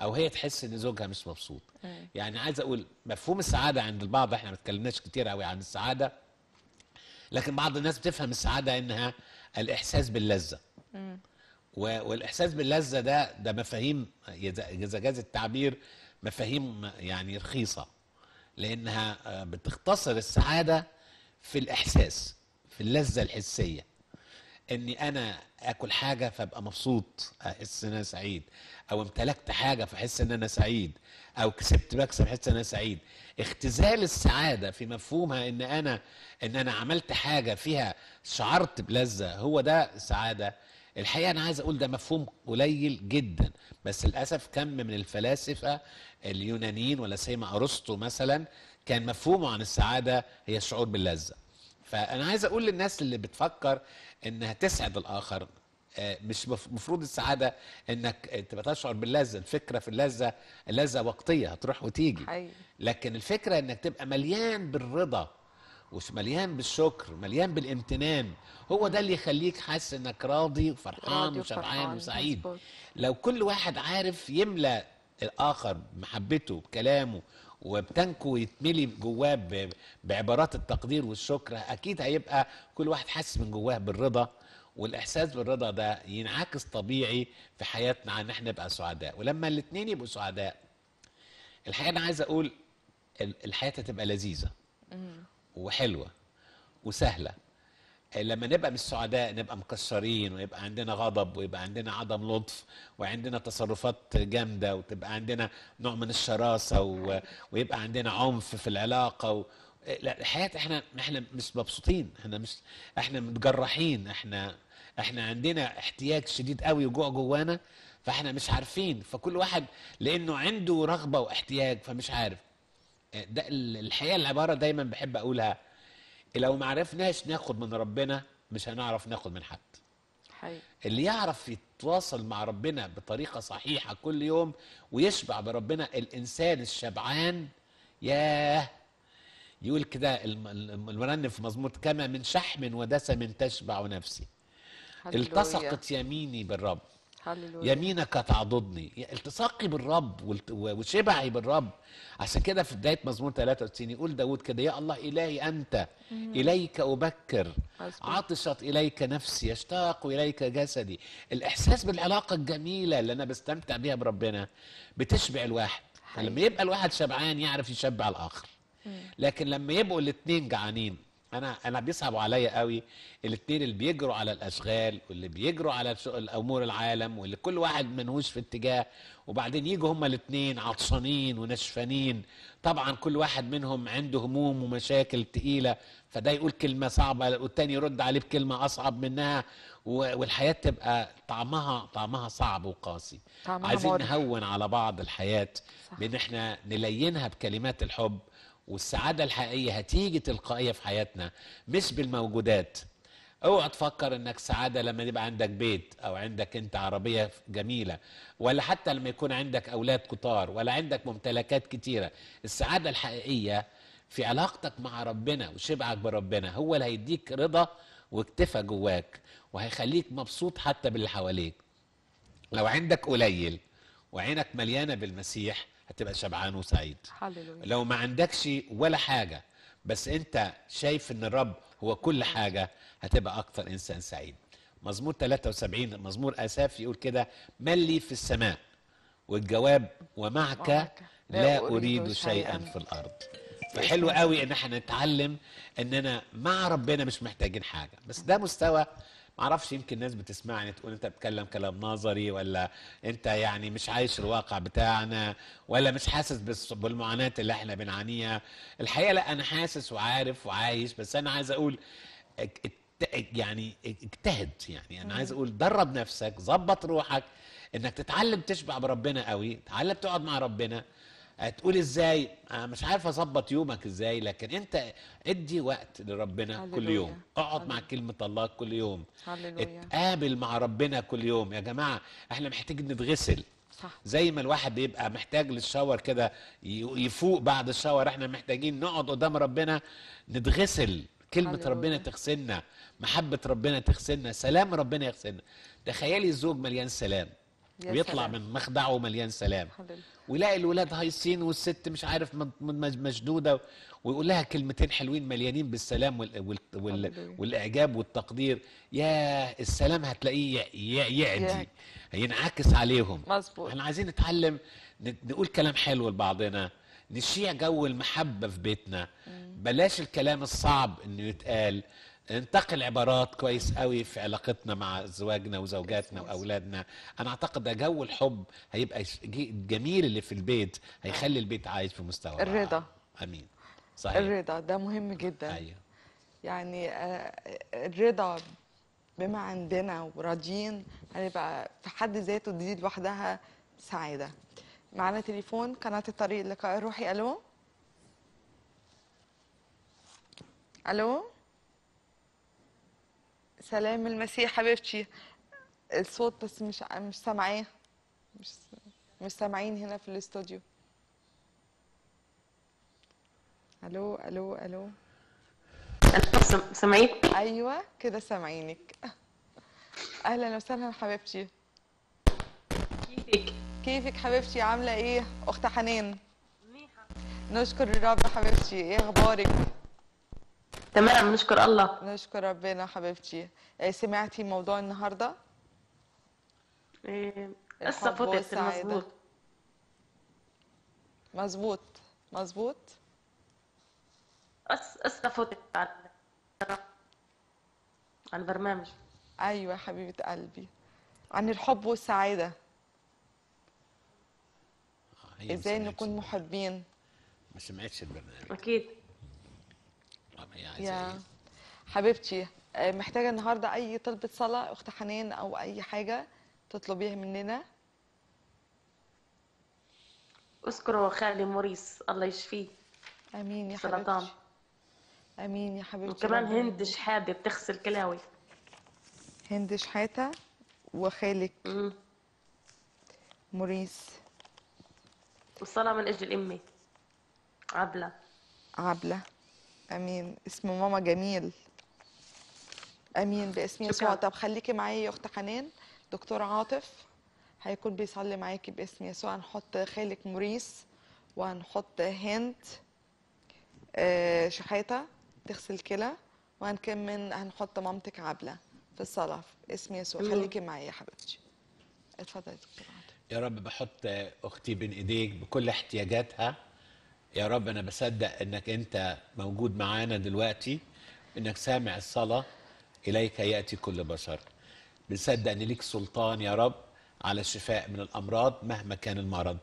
او هي تحس ان زوجها مش مبسوط أيوة. يعني عايز اقول مفهوم السعاده عند البعض احنا ما اتكلمناش كتير قوي عن السعاده لكن بعض الناس بتفهم السعاده انها الاحساس باللذه والاحساس باللذه ده ده مفاهيم اذا جاز التعبير مفاهيم يعني رخيصه لانها بتختصر السعاده في الاحساس في اللذه الحسيه اني انا اكل حاجه فابقى مبسوط احس ان انا سعيد او امتلكت حاجه فاحس ان انا سعيد او كسبت بكسب احس ان انا سعيد اختزال السعاده في مفهومها ان انا ان انا عملت حاجه فيها شعرت بلذه هو ده سعاده الحقيقه انا عايز اقول ده مفهوم قليل جدا بس للاسف كم من الفلاسفه اليونانيين ولا سيما ارسطو مثلا كان مفهومه عن السعاده هي الشعور باللذه فانا عايز اقول للناس اللي بتفكر انها تسعد الاخر آه، مش مفروض السعاده انك تبقى تشعر باللذه الفكره في اللذه اللذه وقتيه هتروح وتيجي حقيقي. لكن الفكره انك تبقى مليان بالرضا ومليان بالشكر مليان بالامتنان هو ده اللي يخليك حاسس انك راضي وفرحان وشبعان وسعيد لو كل واحد عارف يملا الاخر بمحبته بكلامه وبتنكو يتملي جواه بعبارات التقدير والشكر اكيد هيبقى كل واحد حاسس من جواه بالرضا والاحساس بالرضا ده ينعكس طبيعي في حياتنا ان احنا نبقى سعداء ولما الاثنين يبقوا سعداء الحقيقه انا عايز اقول الحياه هتبقى لذيذه وحلوه وسهله آه، لما نبقى مش سعداء نبقى مكشرين ويبقى عندنا غضب ويبقى عندنا عدم لطف وعندنا تصرفات جامده وتبقى عندنا نوع من الشراسه و... ويبقى عندنا عنف في العلاقه و... آه، لا الحياه احنا احنا مش مبسوطين احنا مش احنا متجرحين احنا احنا عندنا احتياج شديد قوي وجوع جوانا فاحنا مش عارفين فكل واحد لانه عنده رغبه واحتياج فمش عارف ده الحقيقه العباره دايما بحب اقولها لو ما عرفناش ناخد من ربنا مش هنعرف ناخد من حد حقيقي. اللي يعرف يتواصل مع ربنا بطريقه صحيحه كل يوم ويشبع بربنا الانسان الشبعان ياه يقول كده المرنف مزمور كما من شحم ودسم تشبع نفسي التصقت يميني بالرب هللويا. يمينك تعضدني التصاقي بالرب وشبعي بالرب عشان كده في بدايه مزمور 93 يقول داود كده يا الله الهي انت اليك ابكر عطشت اليك نفسي يشتاق اليك جسدي الاحساس بالعلاقه الجميله اللي انا بستمتع بيها بربنا بتشبع الواحد لما يبقى الواحد شبعان يعرف يشبع الاخر لكن لما يبقوا الاثنين جعانين انا انا بيصعبوا عليا قوي الاثنين اللي بيجروا على الاشغال واللي بيجروا على امور العالم واللي كل واحد منهوش في اتجاه وبعدين يجوا هما الاثنين عطشانين ونشفانين طبعا كل واحد منهم عنده هموم ومشاكل تقيله فده يقول كلمه صعبه والتاني يرد عليه بكلمه اصعب منها والحياه تبقى طعمها طعمها صعب وقاسي طعمها عايزين مورد. نهون على بعض الحياه صح. بان احنا نلينها بكلمات الحب والسعاده الحقيقيه هتيجي تلقائيه في حياتنا مش بالموجودات اوعى تفكر انك سعاده لما يبقى عندك بيت او عندك انت عربيه جميله ولا حتى لما يكون عندك اولاد كتار ولا عندك ممتلكات كتيره السعاده الحقيقيه في علاقتك مع ربنا وشبعك بربنا هو اللي هيديك رضا واكتفى جواك وهيخليك مبسوط حتى باللي حواليك لو عندك قليل وعينك مليانه بالمسيح هتبقى شبعان وسعيد هللويا لو ما عندكش ولا حاجه بس انت شايف ان الرب هو كل حاجه هتبقى اكتر انسان سعيد مزمور 73 مزمور اساف يقول كده من لي في السماء والجواب ومعك لا, لا اريد شيئا في الارض فحلو قوي ان احنا نتعلم اننا مع ربنا مش محتاجين حاجه بس ده مستوى معرفش يمكن الناس بتسمعني تقول انت بتتكلم كلام نظري ولا انت يعني مش عايش الواقع بتاعنا ولا مش حاسس بالمعاناه اللي احنا بنعانيها الحقيقه لا انا حاسس وعارف وعايش بس انا عايز اقول يعني اجتهد يعني انا عايز اقول درب نفسك ظبط روحك انك تتعلم تشبع بربنا قوي تتعلم تقعد مع ربنا هتقول ازاي أنا مش عارف اظبط يومك ازاي لكن انت ادي وقت لربنا هللويا. كل يوم اقعد مع كلمه الله كل يوم هللويا. اتقابل مع ربنا كل يوم يا جماعه احنا محتاجين نتغسل صح. زي ما الواحد بيبقى محتاج للشاور كده يفوق بعد الشاور احنا محتاجين نقعد قدام ربنا نتغسل كلمة هللويا. ربنا تغسلنا محبة ربنا تغسلنا سلام ربنا يغسلنا تخيلي الزوج مليان سلام ويطلع سلام. من مخدعه مليان سلام ويلاقي الولاد هايصين والست مش عارف مشدوده ويقول لها كلمتين حلوين مليانين بالسلام وال وال وال والاعجاب والتقدير يا السلام هتلاقيه يعدي هينعكس عليهم مظبوط احنا عايزين نتعلم نقول كلام حلو لبعضنا نشيع جو المحبه في بيتنا بلاش الكلام الصعب انه يتقال انتقي عبارات كويس قوي في علاقتنا مع زواجنا وزوجاتنا واولادنا انا اعتقد ده جو الحب هيبقى جميل اللي في البيت هيخلي البيت عايش في مستوى الرضا امين صحيح الرضا ده مهم جدا ايوه يعني آه، آه، الرضا بما عندنا وراضيين هنبقى في حد ذاته دي لوحدها سعاده معانا تليفون قناه الطريق اللقاء روحي الو الو سلام المسيح حبيبتي الصوت بس مش مش سامعاه مش مش سامعين هنا في الاستوديو الو الو الو سامعين ايوه كده سامعينك اهلا وسهلا حبيبتي كيفك كيفك حبيبتي عامله ايه اخت حنان منيحه نشكر الرب حبيبتي ايه اخبارك تمام نشكر الله نشكر ربنا حبيبتي آه، سمعتي موضوع النهارده آه، قصه فتت مظبوط مظبوط مظبوط قصه فتت على على البرنامج ايوه حبيبه قلبي عن الحب والسعاده ازاي نكون محبين ما سمعتش البرنامج اكيد هي عايزه ايه حبيبتي آه، محتاجه النهارده اي طلبه صلاه اخت حنان او اي حاجه تطلبيها مننا اذكر وخالي موريس الله يشفيه امين يا سرطان. حبيبتي امين يا حبيبتي وكمان هند شحاته بتغسل كلاوي هند شحاته وخالك موريس والصلاه من اجل امي عبله عبله امين اسم ماما جميل امين باسم يسوع طب خليكي معايا يا اخت حنان دكتور عاطف هيكون بيصلي معاكي باسم يسوع هنحط خالك موريس وهنحط هند آه، شحاته تغسل كلى وهنكمل هنحط مامتك عبله في الصلاه باسم يسوع خليكي معايا يا حبيبتي اتفضلي دكتور عاطف يا رب بحط اختي بين ايديك بكل احتياجاتها يا رب أنا بصدق أنك أنت موجود معانا دلوقتي أنك سامع الصلاة إليك يأتي كل بشر بنصدق أن ليك سلطان يا رب على الشفاء من الأمراض مهما كان المرض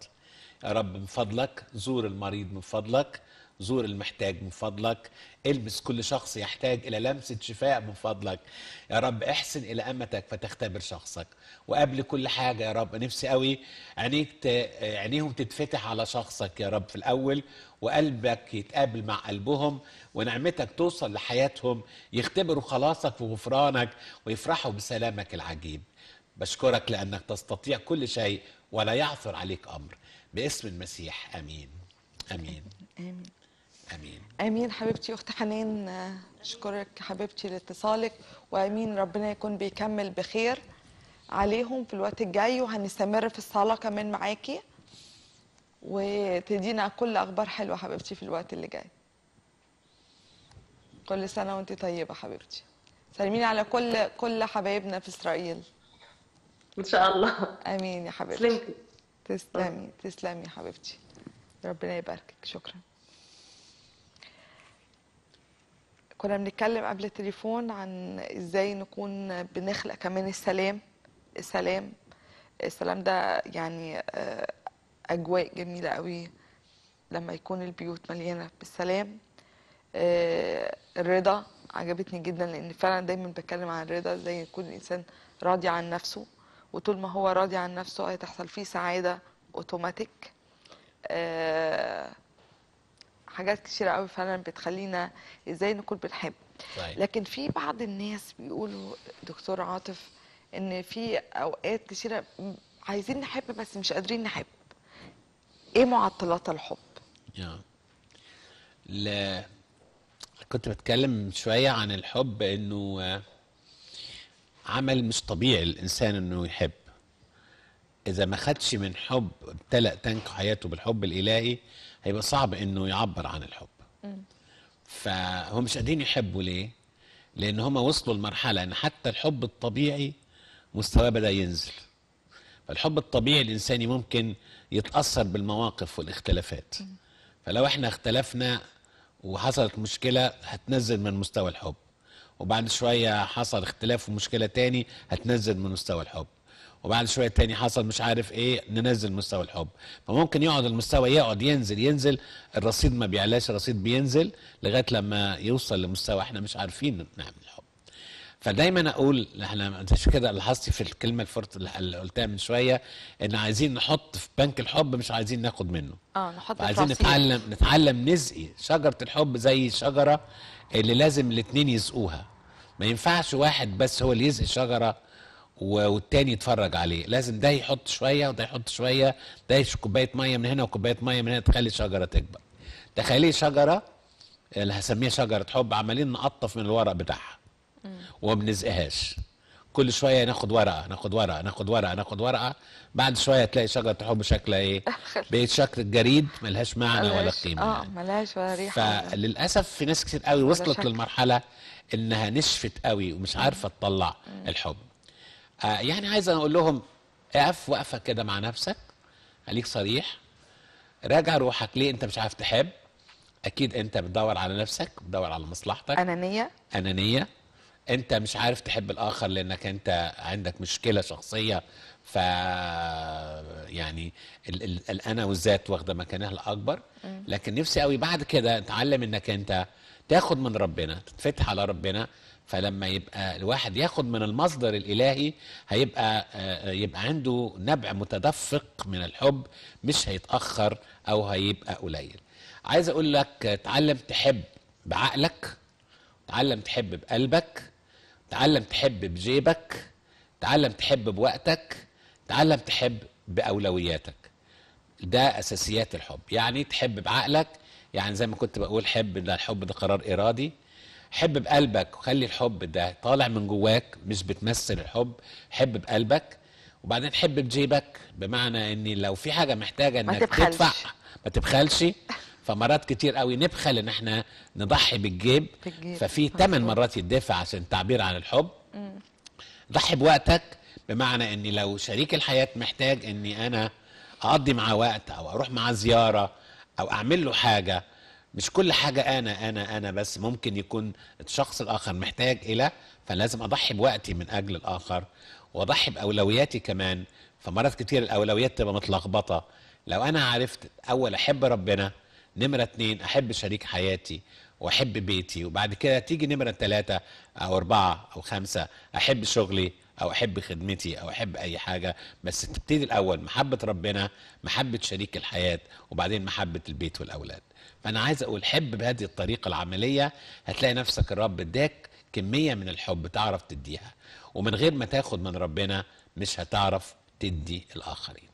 يا رب من فضلك زور المريض من فضلك زور المحتاج من فضلك البس كل شخص يحتاج إلى لمسة شفاء من فضلك يا رب احسن إلى أمتك فتختبر شخصك وقبل كل حاجة يا رب نفسي قوي عينيك ت... عينيهم تتفتح على شخصك يا رب في الأول وقلبك يتقابل مع قلبهم ونعمتك توصل لحياتهم يختبروا خلاصك وغفرانك ويفرحوا بسلامك العجيب بشكرك لأنك تستطيع كل شيء ولا يعثر عليك أمر باسم المسيح أمين أمين, أمين. امين امين حبيبتي اخت حنان اشكرك حبيبتي لاتصالك وامين ربنا يكون بيكمل بخير عليهم في الوقت الجاي وهنستمر في الصلاه كمان معاكي وتدينا كل اخبار حلوه حبيبتي في الوقت اللي جاي كل سنه وانت طيبه حبيبتي سلميني على كل كل حبايبنا في اسرائيل ان شاء الله امين يا حبيبتي تسلمي تسلمي تسلمي يا حبيبتي ربنا يباركك شكرا كنا بنتكلم قبل التليفون عن ازاي نكون بنخلق كمان السلام السلام السلام ده يعني آه، اجواء جميله قوي لما يكون البيوت مليانه بالسلام آه، الرضا عجبتني جدا لان فعلا دايما بتكلم عن الرضا ازاي يكون الانسان راضي عن نفسه وطول ما هو راضي عن نفسه هتحصل فيه سعاده اوتوماتيك آه حاجات كتيرة قوي فعلا بتخلينا ازاي نكون بنحب طيب. لكن في بعض الناس بيقولوا دكتور عاطف ان في اوقات كتيرة عايزين نحب بس مش قادرين نحب ايه معطلات الحب؟ لا كنت بتكلم شوية عن الحب انه آه، عمل مش طبيعي الانسان انه يحب اذا ما خدش من حب ابتلأ تنك حياته بالحب الالهي هيبقى صعب انه يعبر عن الحب فهم مش قادرين يحبوا ليه لان هم وصلوا لمرحله ان حتى الحب الطبيعي مستواه بدا ينزل فالحب الطبيعي الانساني ممكن يتاثر بالمواقف والاختلافات فلو احنا اختلفنا وحصلت مشكله هتنزل من مستوى الحب وبعد شويه حصل اختلاف ومشكله تاني هتنزل من مستوى الحب وبعد شويه تاني حصل مش عارف ايه ننزل مستوى الحب فممكن يقعد المستوى يقعد ينزل ينزل الرصيد ما بيعلاش الرصيد بينزل لغايه لما يوصل لمستوى احنا مش عارفين نعمل الحب فدايما اقول احنا مش كده لاحظتي في الكلمه الفرط اللي قلتها من شويه ان عايزين نحط في بنك الحب مش عايزين ناخد منه اه نحط عايزين نتعلم نتعلم نزقي شجره الحب زي الشجره اللي لازم الاثنين يزقوها ما ينفعش واحد بس هو اللي يزق شجره والتاني يتفرج عليه لازم ده يحط شويه وده يحط شويه ده كوبايه ميه من هنا وكوبايه ميه من هنا تخلي الشجره تكبر تخيلي شجره اللي هسميها شجره حب عمالين نقطف من الورق بتاعها وما كل شويه ناخد ورقه ناخد ورقه ناخد ورقه ناخد ورقه بعد شويه تلاقي شجره حب شكلها ايه بقت شكل الجريد ملهاش معنى ولا قيمه اه يعني. ملهاش ولا ريحه فللاسف في ناس كتير قوي وصلت للمرحله انها نشفت قوي ومش عارفه تطلع الحب آه، يعني عايز اقول لهم اقف وقفه كده مع نفسك خليك صريح راجع روحك ليه انت مش عارف تحب اكيد انت بتدور على نفسك بتدور على مصلحتك انانيه انانيه انت مش عارف تحب الاخر لانك انت عندك مشكله شخصيه ف يعني ال... ال... الانا والذات واخده مكانها الاكبر لكن نفسي قوي بعد كده اتعلم انك انت تاخد من ربنا تتفتح على ربنا فلما يبقى الواحد ياخد من المصدر الالهي هيبقى آه، آه، يبقى عنده نبع متدفق من الحب مش هيتاخر او هيبقى قليل عايز اقول لك اتعلم تحب بعقلك اتعلم تحب بقلبك اتعلم تحب بجيبك اتعلم تحب بوقتك اتعلم تحب باولوياتك ده اساسيات الحب يعني تحب بعقلك يعني زي ما كنت بقول حب ده الحب ده قرار ارادي حب بقلبك وخلي الحب ده طالع من جواك مش بتمثل الحب حب بقلبك وبعدين حب بجيبك بمعنى ان لو في حاجه محتاجه انك ما تدفع ما تبخلش فمرات كتير قوي نبخل ان احنا نضحي بالجيب, بالجيب. ففي ثمان مرات يدفع عشان تعبير عن الحب ضحي بوقتك بمعنى ان لو شريك الحياه محتاج اني انا اقضي معاه وقت او اروح معاه زياره او اعمل له حاجه مش كل حاجة أنا أنا أنا بس ممكن يكون الشخص الآخر محتاج إلى فلازم أضحي بوقتي من أجل الآخر وأضحي بأولوياتي كمان فمرات كتير الأولويات تبقى متلخبطة لو أنا عرفت أول أحب ربنا نمرة اتنين أحب شريك حياتي وأحب بيتي وبعد كده تيجي نمرة تلاتة أو أربعة أو خمسة أحب شغلي او احب خدمتي او احب اي حاجه بس تبتدي الاول محبه ربنا محبه شريك الحياه وبعدين محبه البيت والاولاد فأنا عايز أقول حب بهذه الطريقة العملية هتلاقي نفسك الرب اداك كمية من الحب تعرف تديها ومن غير ما تاخد من ربنا مش هتعرف تدي الآخرين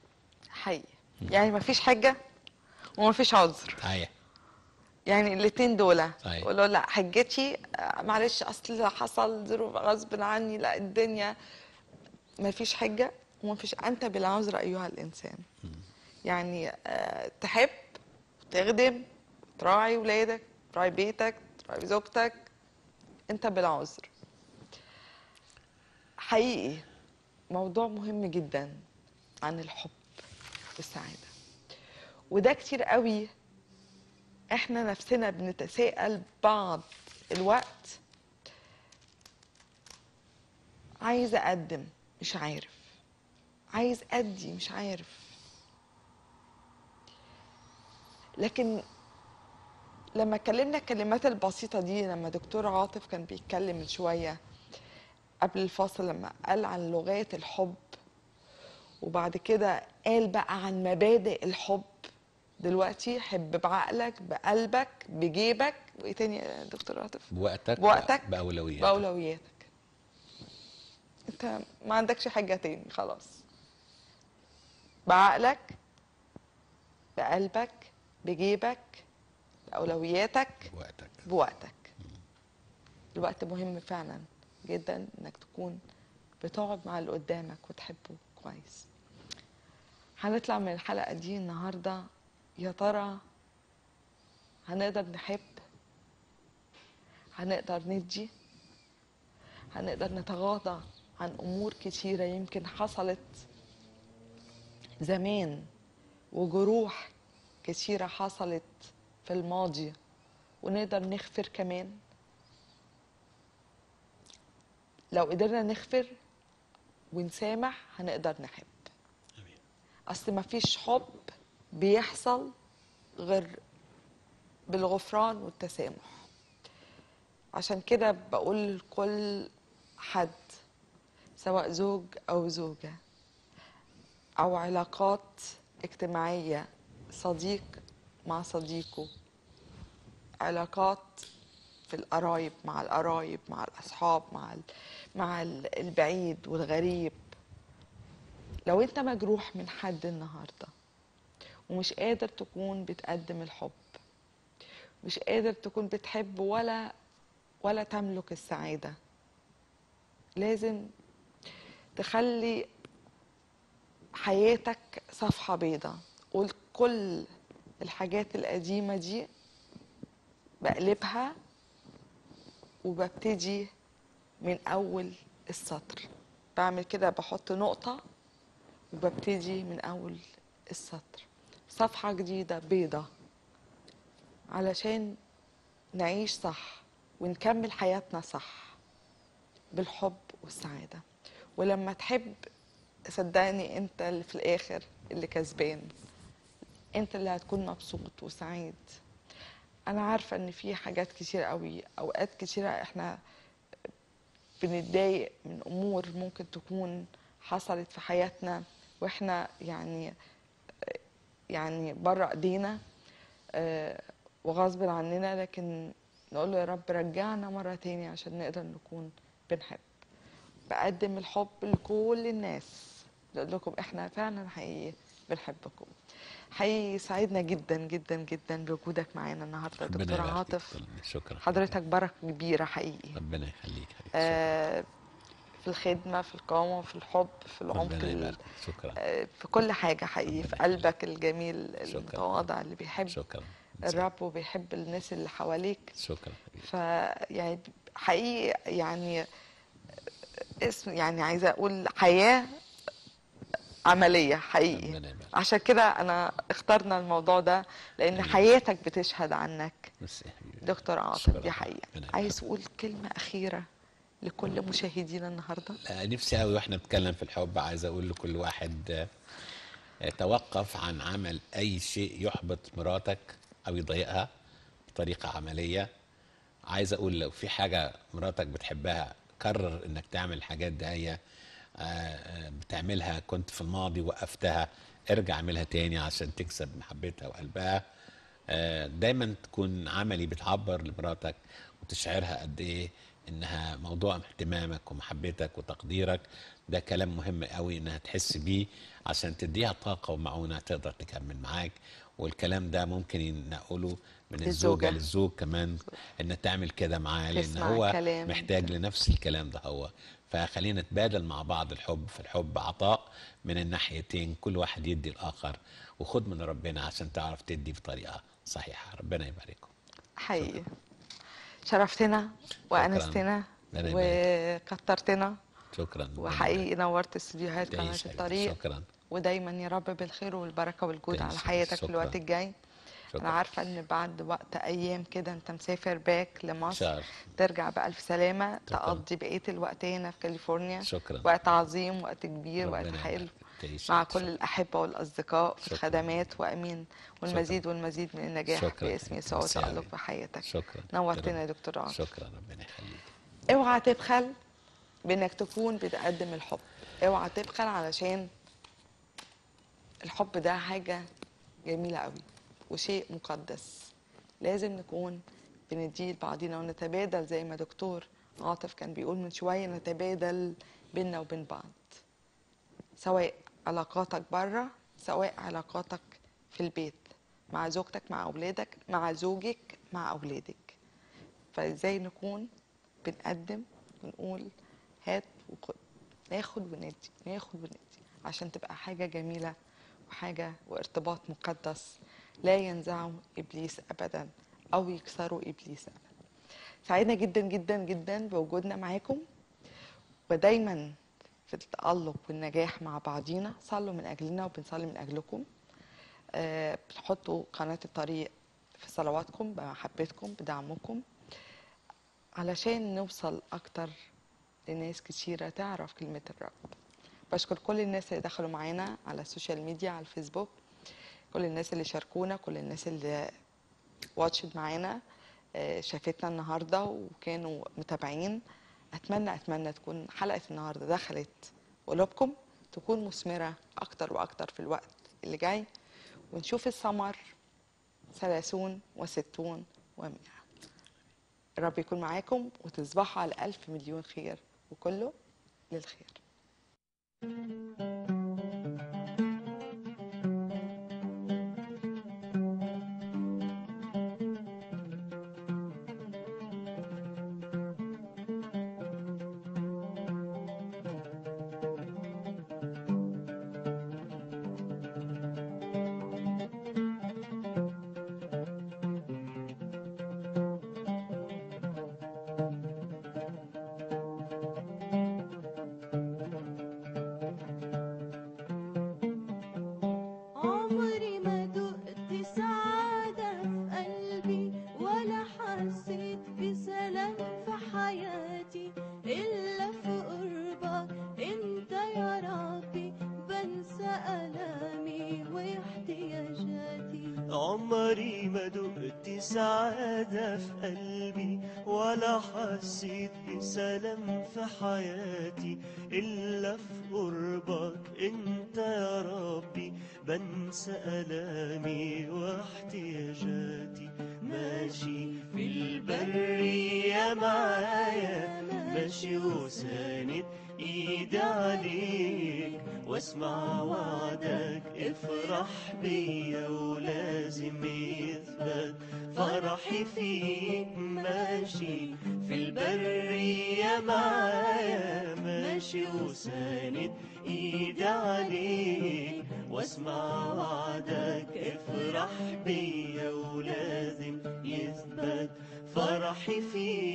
حقيقي يعني مفيش حجة ومفيش عذر أيوه يعني الاثنين دول اقول له لا حجتي معلش اصل حصل ظروف غصب عني لا الدنيا ما فيش حجه وما فيش انت بالعذر ايها الانسان يعني آه، تحب تخدم تراعي ولادك تراعي بيتك تراعي زوجتك انت بالعذر حقيقي موضوع مهم جدا عن الحب والسعاده وده كتير قوي احنا نفسنا بنتساءل بعض الوقت عايز اقدم مش عارف عايز ادي مش عارف لكن لما اتكلمنا الكلمات البسيطه دي لما دكتور عاطف كان بيتكلم من شويه قبل الفصل لما قال عن لغات الحب وبعد كده قال بقى عن مبادئ الحب دلوقتي حب بعقلك بقلبك بجيبك وايه تاني يا دكتور عاطف بوقتك بوقتك باولوياتك باولوياتك انت ما عندكش حاجه تاني خلاص بعقلك بقلبك بجيبك اولوياتك بوقتك بوقتك الوقت مهم فعلا جدا انك تكون بتقعد مع اللي قدامك وتحبه كويس هنطلع من الحلقه دي النهارده يا ترى هنقدر نحب هنقدر ندي هنقدر نتغاضى عن امور كتيره يمكن حصلت زمان وجروح كتيره حصلت في الماضي ونقدر نغفر كمان لو قدرنا نغفر ونسامح هنقدر نحب أمين. اصل مفيش حب بيحصل غير بالغفران والتسامح عشان كده بقول لكل حد سواء زوج او زوجه او علاقات اجتماعيه صديق مع صديقه علاقات في القرايب مع القرايب مع الاصحاب مع مع البعيد والغريب لو انت مجروح من حد النهارده ومش قادر تكون بتقدم الحب مش قادر تكون بتحب ولا ولا تملك السعاده لازم تخلي حياتك صفحه بيضاء قول كل الحاجات القديمه دي بقلبها وببتدي من اول السطر بعمل كده بحط نقطه وببتدي من اول السطر صفحه جديده بيضه علشان نعيش صح ونكمل حياتنا صح بالحب والسعاده ولما تحب صدقني انت اللي في الاخر اللي كسبان انت اللي هتكون مبسوط وسعيد انا عارفه ان في حاجات كتير قوي اوقات كتيره احنا بنتضايق من امور ممكن تكون حصلت في حياتنا واحنا يعني يعني بره ايدينا آه، وغصب عننا لكن نقول له يا رب رجعنا مره تانية عشان نقدر نكون بنحب بقدم الحب لكل الناس بقول لكم احنا فعلا حقيقي بنحبكم حقيقي سعيدنا جدا جدا جدا بوجودك معانا النهارده دكتور عاطف شكرا حضرتك بركه كبيره حقيقي ربنا يخليك آه، في الخدمه في القامه في الحب في العمق شكرا آه، في كل حاجه حقيقي في قلبك الجميل المتواضع اللي بيحب شكرا الرب وبيحب الناس اللي حواليك شكرا فيعني حقيقي يعني اسم يعني عايزه اقول حياه عمليه حقيقي عشان كده انا اخترنا الموضوع ده لان حياتك بتشهد عنك دكتور عاطف دي حقيقه عايز اقول كلمه اخيره لكل مشاهدينا النهارده لا نفسي قوي واحنا بنتكلم في الحب عايز اقول لكل واحد آه، توقف عن عمل اي شيء يحبط مراتك او يضايقها بطريقه عمليه عايز اقول لو في حاجه مراتك بتحبها كرر انك تعمل الحاجات هي آه، آه، بتعملها كنت في الماضي وقفتها ارجع اعملها تاني عشان تكسب محبتها وقلبها آه، دايما تكون عملي بتعبر لمراتك وتشعرها قد ايه انها موضوع اهتمامك ومحبتك وتقديرك ده كلام مهم قوي انها تحس بيه عشان تديها طاقه ومعونه تقدر تكمل معاك والكلام ده ممكن ينقله من الزوجه للزوج كمان ان تعمل كده معاه لان هو كلام. محتاج لنفس الكلام ده هو فخلينا نتبادل مع بعض الحب فالحب عطاء من الناحيتين كل واحد يدي الآخر وخد من ربنا عشان تعرف تدي بطريقة صحيحة ربنا يبارككم حقيقي شرفتنا وأنستنا وكترتنا شكرا وحقيقي نورت استديوهات قناة الطريق شكرا ودايما يا رب بالخير والبركة والجود على حياتك في الوقت الجاي انا عارفه ان بعد وقت ايام كده انت مسافر باك لمصر شعر. ترجع بالف سلامه شكرا. تقضي بقيه الوقت هنا في كاليفورنيا شكرا. وقت عظيم وقت كبير وقت حلو مع كل الاحبه والاصدقاء في الخدمات وامين والمزيد شكرا. والمزيد من النجاح شكرا. باسم يسوع في بحياتك شكرا نورتنا يا دكتور عمر شكرا ربنا يخليك اوعى تبخل بانك تكون بتقدم الحب اوعى تبخل علشان الحب ده حاجه جميله قوي وشيء مقدس لازم نكون بنديه لبعضينا ونتبادل زي ما دكتور عاطف كان بيقول من شويه نتبادل بينا وبين بعض سواء علاقاتك بره سواء علاقاتك في البيت مع زوجتك مع اولادك مع زوجك مع اولادك فازاي نكون بنقدم ونقول هات وخد ناخد وندي ناخد وندي عشان تبقى حاجه جميله وحاجه وارتباط مقدس لا ينزعه ابليس ابدا او يكسره ابليس ابدا سعيدنا جدا جدا جدا بوجودنا معاكم ودايما في التألق والنجاح مع بعضينا صلوا من أجلنا وبنصلي من أجلكم آه، بتحطوا قناة الطريق في صلواتكم بمحبتكم بدعمكم علشان نوصل أكتر لناس كتيرة تعرف كلمة الرب بشكر كل الناس اللي دخلوا معانا على السوشيال ميديا على الفيسبوك كل الناس اللي شاركونا كل الناس اللي واتشت معانا آه، شافتنا النهارده وكانوا متابعين اتمنى اتمنى تكون حلقه النهارده دخلت قلوبكم تكون مثمره اكتر واكتر في الوقت اللي جاي ونشوف السمر ثلاثون وستون ومئة رب يكون معاكم وتصبحوا على ألف مليون خير وكله للخير thank you صاحبي بيا ولازم يثبت فرحي فيك ماشي في البرية معايا ماشي وساند ايدي عليك واسمع وعدك افرح بيا ولازم يثبت فرحي فيك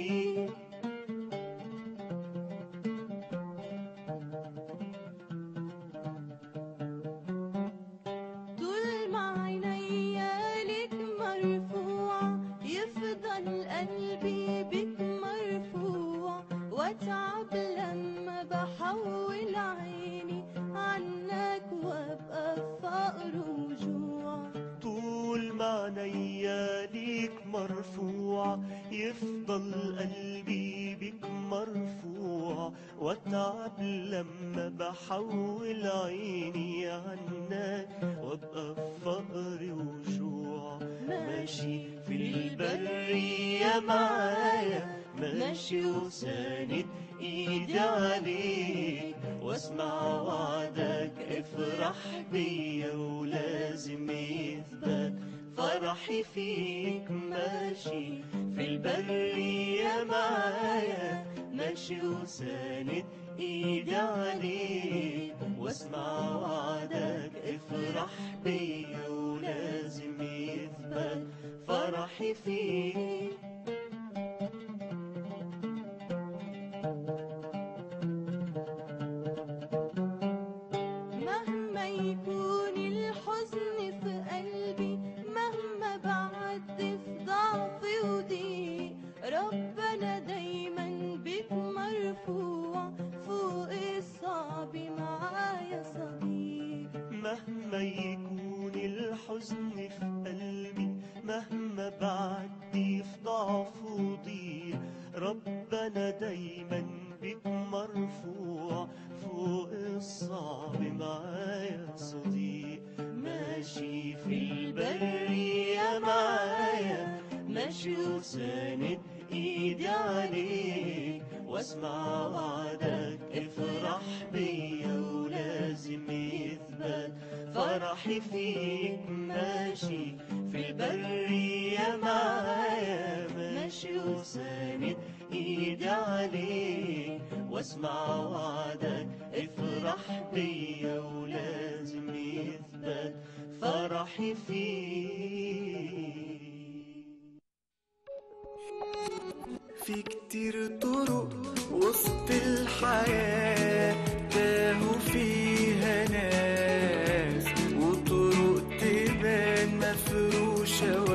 اقول عيني عنك وابقى في فقر وجوع ماشي في البرية معايا ماشي وساند ايدي عليك واسمع وعدك افرح بيا ولازم يثبت فرحي فيك ماشي في البرية معايا ماشي وساند ايداني عليك واسمع وعدك افرح بيا ولازم يثبت فرحي فيك مهما يكون الحزن في قلبي مهما بعدي في ضعف وضيق ربنا دايما بيك مرفوع فوق الصعب معايا صديق ماشي في البر يا معايا ماشي وساند ايدي عليك واسمع وعدك افرح بيا ولازم يثبت الفرح فيك ماشي في البرية معايا ماشي وساند ايدي عليك واسمع وعدك افرح بيا ولازم يثبت فرحي فيك في كتير طرق وسط الحياة تاهوا فيها ناس show